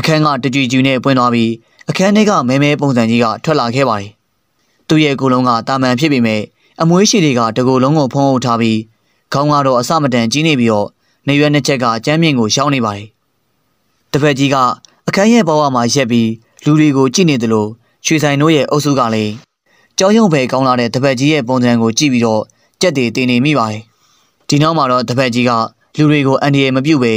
အခန်းကတကြွကြွနဲ့ပွင့်သွားပြီးအခန်းထဲကမဲမဲပုံစံကြီးကထွက်လာခဲ့ပါတယ်။သူ့ရဲ့ကိုယ်လုံးကတာမန်ဖြစ်ပေမဲ့အမွေးရှိတွေကတကိုယ်လုံးကိုဖုံးအုပ်ထားပြီးခေါင်းကတော့အစမတန်ကြီးနေပြီးတော့နေရွက်နှစ်ချက်ကကျမ်းမြင့်ကိုရှောင်းနေပါတယ်။တပည့်ကြီးကအခန်းရဲ့ဘဝမှာရက်ပြီးလူတွေကိုကြည့်နေတယ်လို့ရွှေဆိုင်တို့ရဲ့အုပ်စုကလည်းကြောက်ရွံ့ပဲကောင်းလာတဲ့တပည့်ကြီးရဲ့ပုံစံကိုကြည့်ပြီးတော့ကြက်တွေတင်နေမိပါတယ်။ဒီနောက်မှာတော့တပည့်ကြီးကလူတွေကိုအန္တရာယ်မပြုတ်ပဲ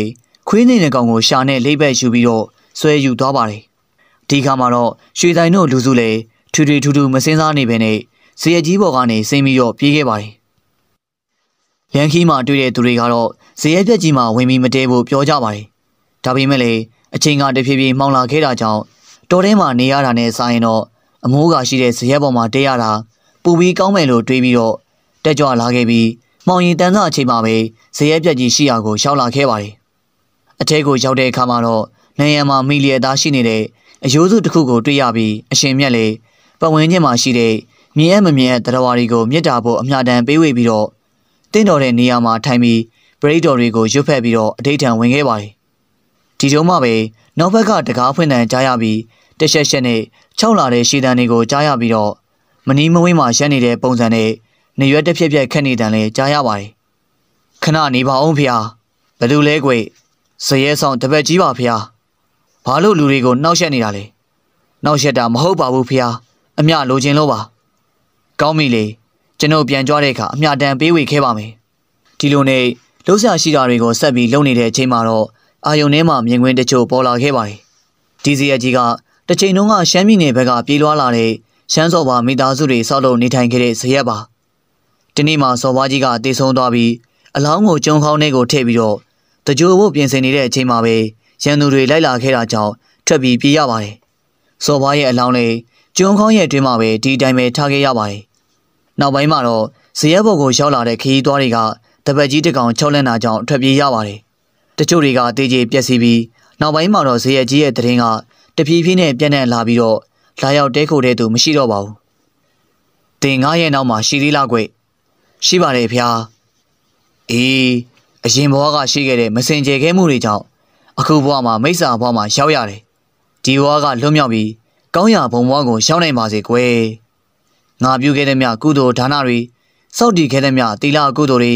ခွေးနေတဲ့ကောင်ကိုရှာနဲ့လိမ့်ဘက်ယူပြီးတော့ဆွဲယူသွားပါတယ်။ဒီခါမှာတော့ရွှေတိုင်တို့လူစုလည်းထူထူထူထူမစင်းစားနေပဲနဲ့ဇေယကြီးဘော်ကနေဆင်းပြီးတော့ပြေးခဲ့ပါတယ်။လန်ခီမှာတွေ့တဲ့သူတွေကတော့ဇေယပြက်ကြီးမှာဝင်ပြီးမတဲဖို့ပြောကြပါတယ်။ဒါပေမဲ့လည်းအချိန်ကတဖြည်းဖြည်းမှောင်လာခဲ့တာကြောင့်တော်ထဲမှာနေရတာနဲ့ဆိုင်တော့အမိုးကရှိတဲ့ဇရက်ပေါ်မှာတဲရတာပူပြီးကောင်းမယ်လို့တွေးပြီးတော့တက်ကြွလာခဲ့ပြီးမောင်ရင်တန်းစားအချိန်မှာပဲဇရက်ပြက်ကြီးရှိရာကိုရောက်လာခဲ့ပါတယ်။အထဲကိုရောက်တဲ့အခါမှာတော့နေရံမှာမိလျက်သားရှိနေတဲ့အယိုးစုတစ်ခုကိုတွေ့ရပြီးအရှင်မြတ်လေပတ်ဝန်းကျင်မှာရှိတဲ့မြင်ရမမြင်ရတရဝါတွေကိုမြစ်တာဖို့အမျှတန်ပေးဝေပြီးတော့တင့်တော်တဲ့နေရာမှာထိုင်ပြီးပရိတော်တွေကိုရွတ်ဖက်ပြီးတော့အဋိဌံဝင်ခဲ့ပါတယ်ဒီတုန်းမှပဲနောက်ဘက်ကတကားဖွင့်တန်ကြားရပြီးတက်ရှက်ရှက်နဲ့ခြောက်လာတဲ့ရှည်တန်တွေကို ကြားရပြီးတော့မနီးမဝေးမှာရပ်နေတဲ့ပုံစံနဲ့နေရွက်တစ်ဖြက်ဖြက်ခက်နေတန်လဲကြားရပါတယ်ခဏနေပါအောင်ဖေဟာဘယ်သူလဲကွဇရဲဆောင်တပတ်ကြီးပါဖေဟာဘာလို့လူတွေကိုနှောက်ယှက်နေတာလဲနှောက်ယှက်တာမဟုတ်ပါဘူးဖေဟာအမျှလိုချင်လို့ပါ ကောင်းပြီလေကျွန်တော်ပြန်ကြွားတဲ့အခါအမျှတန်ပေးဝေခဲ့ပါမယ်ဒီလိုနဲ့လှုပ်ရှားရှိတာတွေကိုဆက်ပြီးလုပ်နေတဲ့အချိန်မှာတော့အာယုန်ထဲမှာမြင်ကွင်းတချို့ပေါ်လာခဲ့ပါတယ်ဒီစီရကြီးကတစ်ချိန်လုံးကရှမ်းပြည်နယ်ဘက်ကပြေးလွှားလာတဲ့ရှမ်းစော်ဘာမိသားစုတွေဆောက်လုပ်နေထိုင်ခဲ့တဲ့ဇရက်ပါဒီနေ့မှာစော်ဘာကြီးကတည်ဆုံသွားပြီးအလောင်းကိုကျုံခေါင်းထဲကိုထည့်ပြီးတော့တကြိုဖို့ပြင်ဆင်နေတဲ့အချိန်မှာပဲရန်သူတွေလိုက်လာခဲ့တာကြောင့်ထွက်ပြီးပြေးရပါတယ်။စော်ဘွားရဲ့အလောင်းလေးကျွန်းခေါင်းရဲ့အတွင်းမှာပဲဒီအတိုင်းပဲထားခဲ့ရပါတယ်။နောက်ပိုင်းမှာတော့ဇရက်ဘုတ်ကိုရောက်လာတဲ့ခရီးသွားတွေကတပတ်ကြီးတကောင်၆လန့်တာကြောင့်ထွက်ပြေးရပါတယ်။တချို့တွေကတေးကြီးပြက်စီးပြီးနောက်ပိုင်းမှာတော့ဇရက်ကြီးရဲ့တရင်ကတဖြည်းဖြည်းနဲ့ပြန့်နှံ့လာပြီးတော့လာရောက်တဲခိုတဲ့သူမရှိတော့ပါဘူး။တင်ငါရဲ့နောက်မှာရှိသေးလားကွ။ရှိပါတယ်ဖျား။အေးအရင်ဘဝကရှိခဲ့တဲ့မစင်ကြဲခဲမှုတွေကြောင့်အခုဘဝမှာမိစ္ဆာဘဝမှာရောက်ရတယ်ဒီဘဝကလွတ်မြောက်ပြီးကောင်းရာဘုံဘဝကိုရောက်နိုင်ပါစေကွယ်ငါပြုခဲ့တဲ့မြကုသိုလ်ဒါနတွေစောင့်တည်ခဲ့တဲ့မြသီလကုသိုလ်တွေ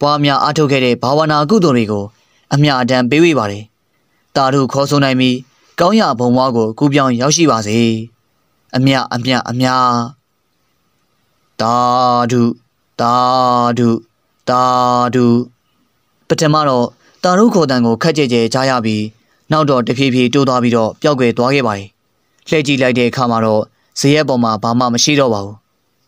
ပွားများအားထုတ်ခဲ့တဲ့ဘာဝနာ ကုသိုလ်တွေကို အမြအတမ်းပေးဝေပါတယ်တာတို့ခေါ်ဆိုနိုင်ပြီးကောင်းရာဘုံဘဝကိုကူပြောင်းရောက်ရှိပါစေအမြအမြအမြတာဓုတာဓုတာဓုပထမတော့တာရုပ်ခေါ်တန်ကိုခက်ကြဲကြဲကြားရပြီးနောက်တော့တဖြည်းဖြည်းတိုးသွားပြီးတော့ပျောက်ကွယ်သွားခဲ့ပါတယ်။လှည့်ကြည့်လိုက်တဲ့အခါမှာတော့ဇရက်ပေါ်မှာဘာမှမရှိတော့ပါဘူး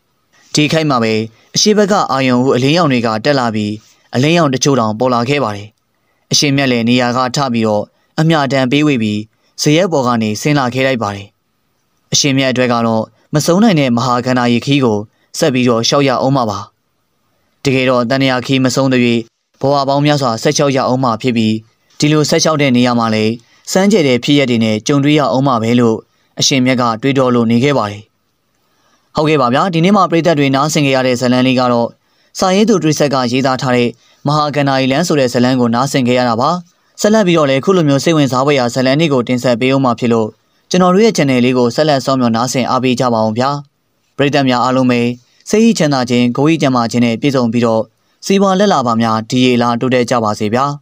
။ဒီခိုက်မှာပဲအရှိဘက်ကအာယုံဟုအလင်းရောင်တွေကတက်လာပြီးအလင်းရောင်တချို့တောင် ပေါ်လာခဲ့ပါတယ်။အရှင်မြတ်လည်းနေရာကထပြီးတော့အမြတမ်းပေးဝေပြီးဇရက်ပေါ်ကနေဆင်းလာခဲ့လိုက်ပါတယ်။အရှင်မြတ်အတွက်ကတော့မဆုံးနိုင်တဲ့မဟာကဏ္ဍရီခီးကိုဆက်ပြီးတော့ရှောက်ရအောင်ပါပါ။တကယ်တော့တန်ရာခီးမဆုံးတဲ့ဘဝပေါင်းများစွာဆက်ချောက်ရအောင်မှဖြစ်ပြီးဒီလိုဆက်ချောက်တဲ့နေရာမှာလည်းစမ်းကြဲတဲ့ဖြစ်ရက်တွေနဲ့ကြုံတွေ့ရအောင်မှပဲလို့အရှင်မြတ်ကတွေးတော်လို့နေခဲ့ပါတယ်။ဟုတ်ကဲ့ပါဗျာဒီနေ့မှပြည်သက်တွေနားဆင်ကြရတဲ့ဇလန်လေးကတော့စာရေးသူတွေဆက်ကရေးသားထားတဲ့မဟာကဏ္ဍီလန်းဆိုတဲ့ဇလန်ကိုနားဆင်ကြရတာပါ။ဆက်လက်ပြီးတော့လည်းခုလိုမျိုးစိတ်ဝင်စားဖွယ်ရာဇလန်လေးကိုတင်ဆက်ပေးအောင်မှဖြစ်လို့ကျွန်တော်တို့ရဲ့ channel လေးကိုဆက်လက်ဆောင်မြော်နားဆင်အားပေးကြပါအောင်ဗျာ။ပြည်သက်များအားလုံးပဲစိတ်ဟိချမ်းသာခြင်း၊ကိုယ်ဟိကျန်းမာခြင်းနဲ့ပြည့်စုံပြီးတော့စီပွားလက်လာပါများဒီရေလာတိုးတက်ကြပါစေဗျာ။